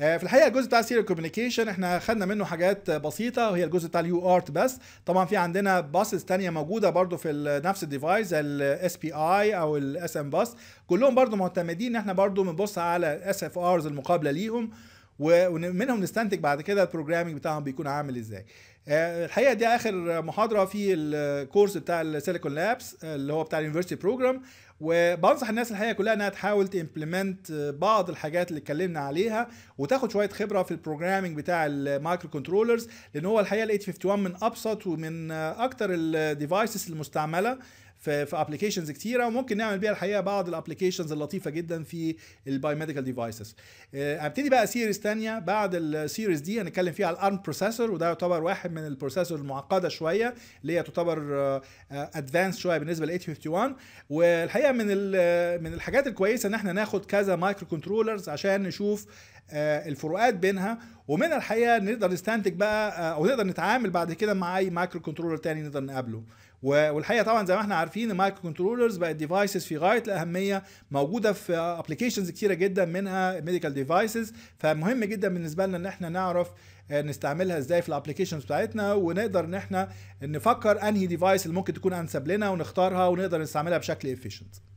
A: آه، في الحقيقه الجزء بتاع السيريال كوميونيكيشن احنا خدنا منه حاجات بسيطه وهي الجزء بتاع اليو ارت بس طبعا في عندنا باسز ثانيه موجوده برده في نفس الديفايس الاس بي اي او الاس ام باس كلهم برده معتمدين ان احنا برده بنبص على الاس اف ارز المقابله ليهم ومنهم نستنتج بعد كده البروجرامنج بتاعهم بيكون عامل ازاي آه، الحقيقه دي اخر محاضره في الكورس بتاع السيليكون لابس آه، اللي هو بتاع اليونيفرستي بروجرام وبنصح الناس الحقيقه كلها انها تحاول تمبلمنت بعض الحاجات اللي اتكلمنا عليها وتاخد شويه خبره في البروجرامنج بتاع المايكرو كنترولرز لان هو الحقيقه ال 851 من ابسط ومن آه، اكتر الديفايسز المستعمله في في ابلكيشنز كتيره وممكن نعمل بيها الحقيقه بعض الابلكيشنز اللطيفه جدا في البايوميديكال ديفايسز آه، هبتدي بقى سيريز ثانيه بعد السيريز دي هنتكلم فيها على الارم بروسيسور وده يعتبر واحد من البروسيسور المعقده شويه اللي هي تعتبر ادفانس آه، شويه بالنسبه ل 851 والحقيقه من من الحاجات الكويسه ان احنا ناخد كذا مايكرو كنترولرز عشان نشوف آه، الفروقات بينها ومن الحقيقه نقدر نستنتج بقى او نقدر نتعامل بعد كده مع اي مايكرو كنترولر تاني نقدر نقابله والحقيقه طبعا زي ما احنا عارفين المايكرو كنترولرز بقت ديفايسز في غايه الاهميه موجوده في ابلكيشنز كتيره جدا منها ميديكال ديفايسز فمهم جدا بالنسبه لنا ان احنا نعرف نستعملها ازاي في الابلكيشنز بتاعتنا ونقدر ان احنا نفكر انهي ديفايس اللي ممكن تكون انسب لنا ونختارها ونقدر نستعملها بشكل افيشنت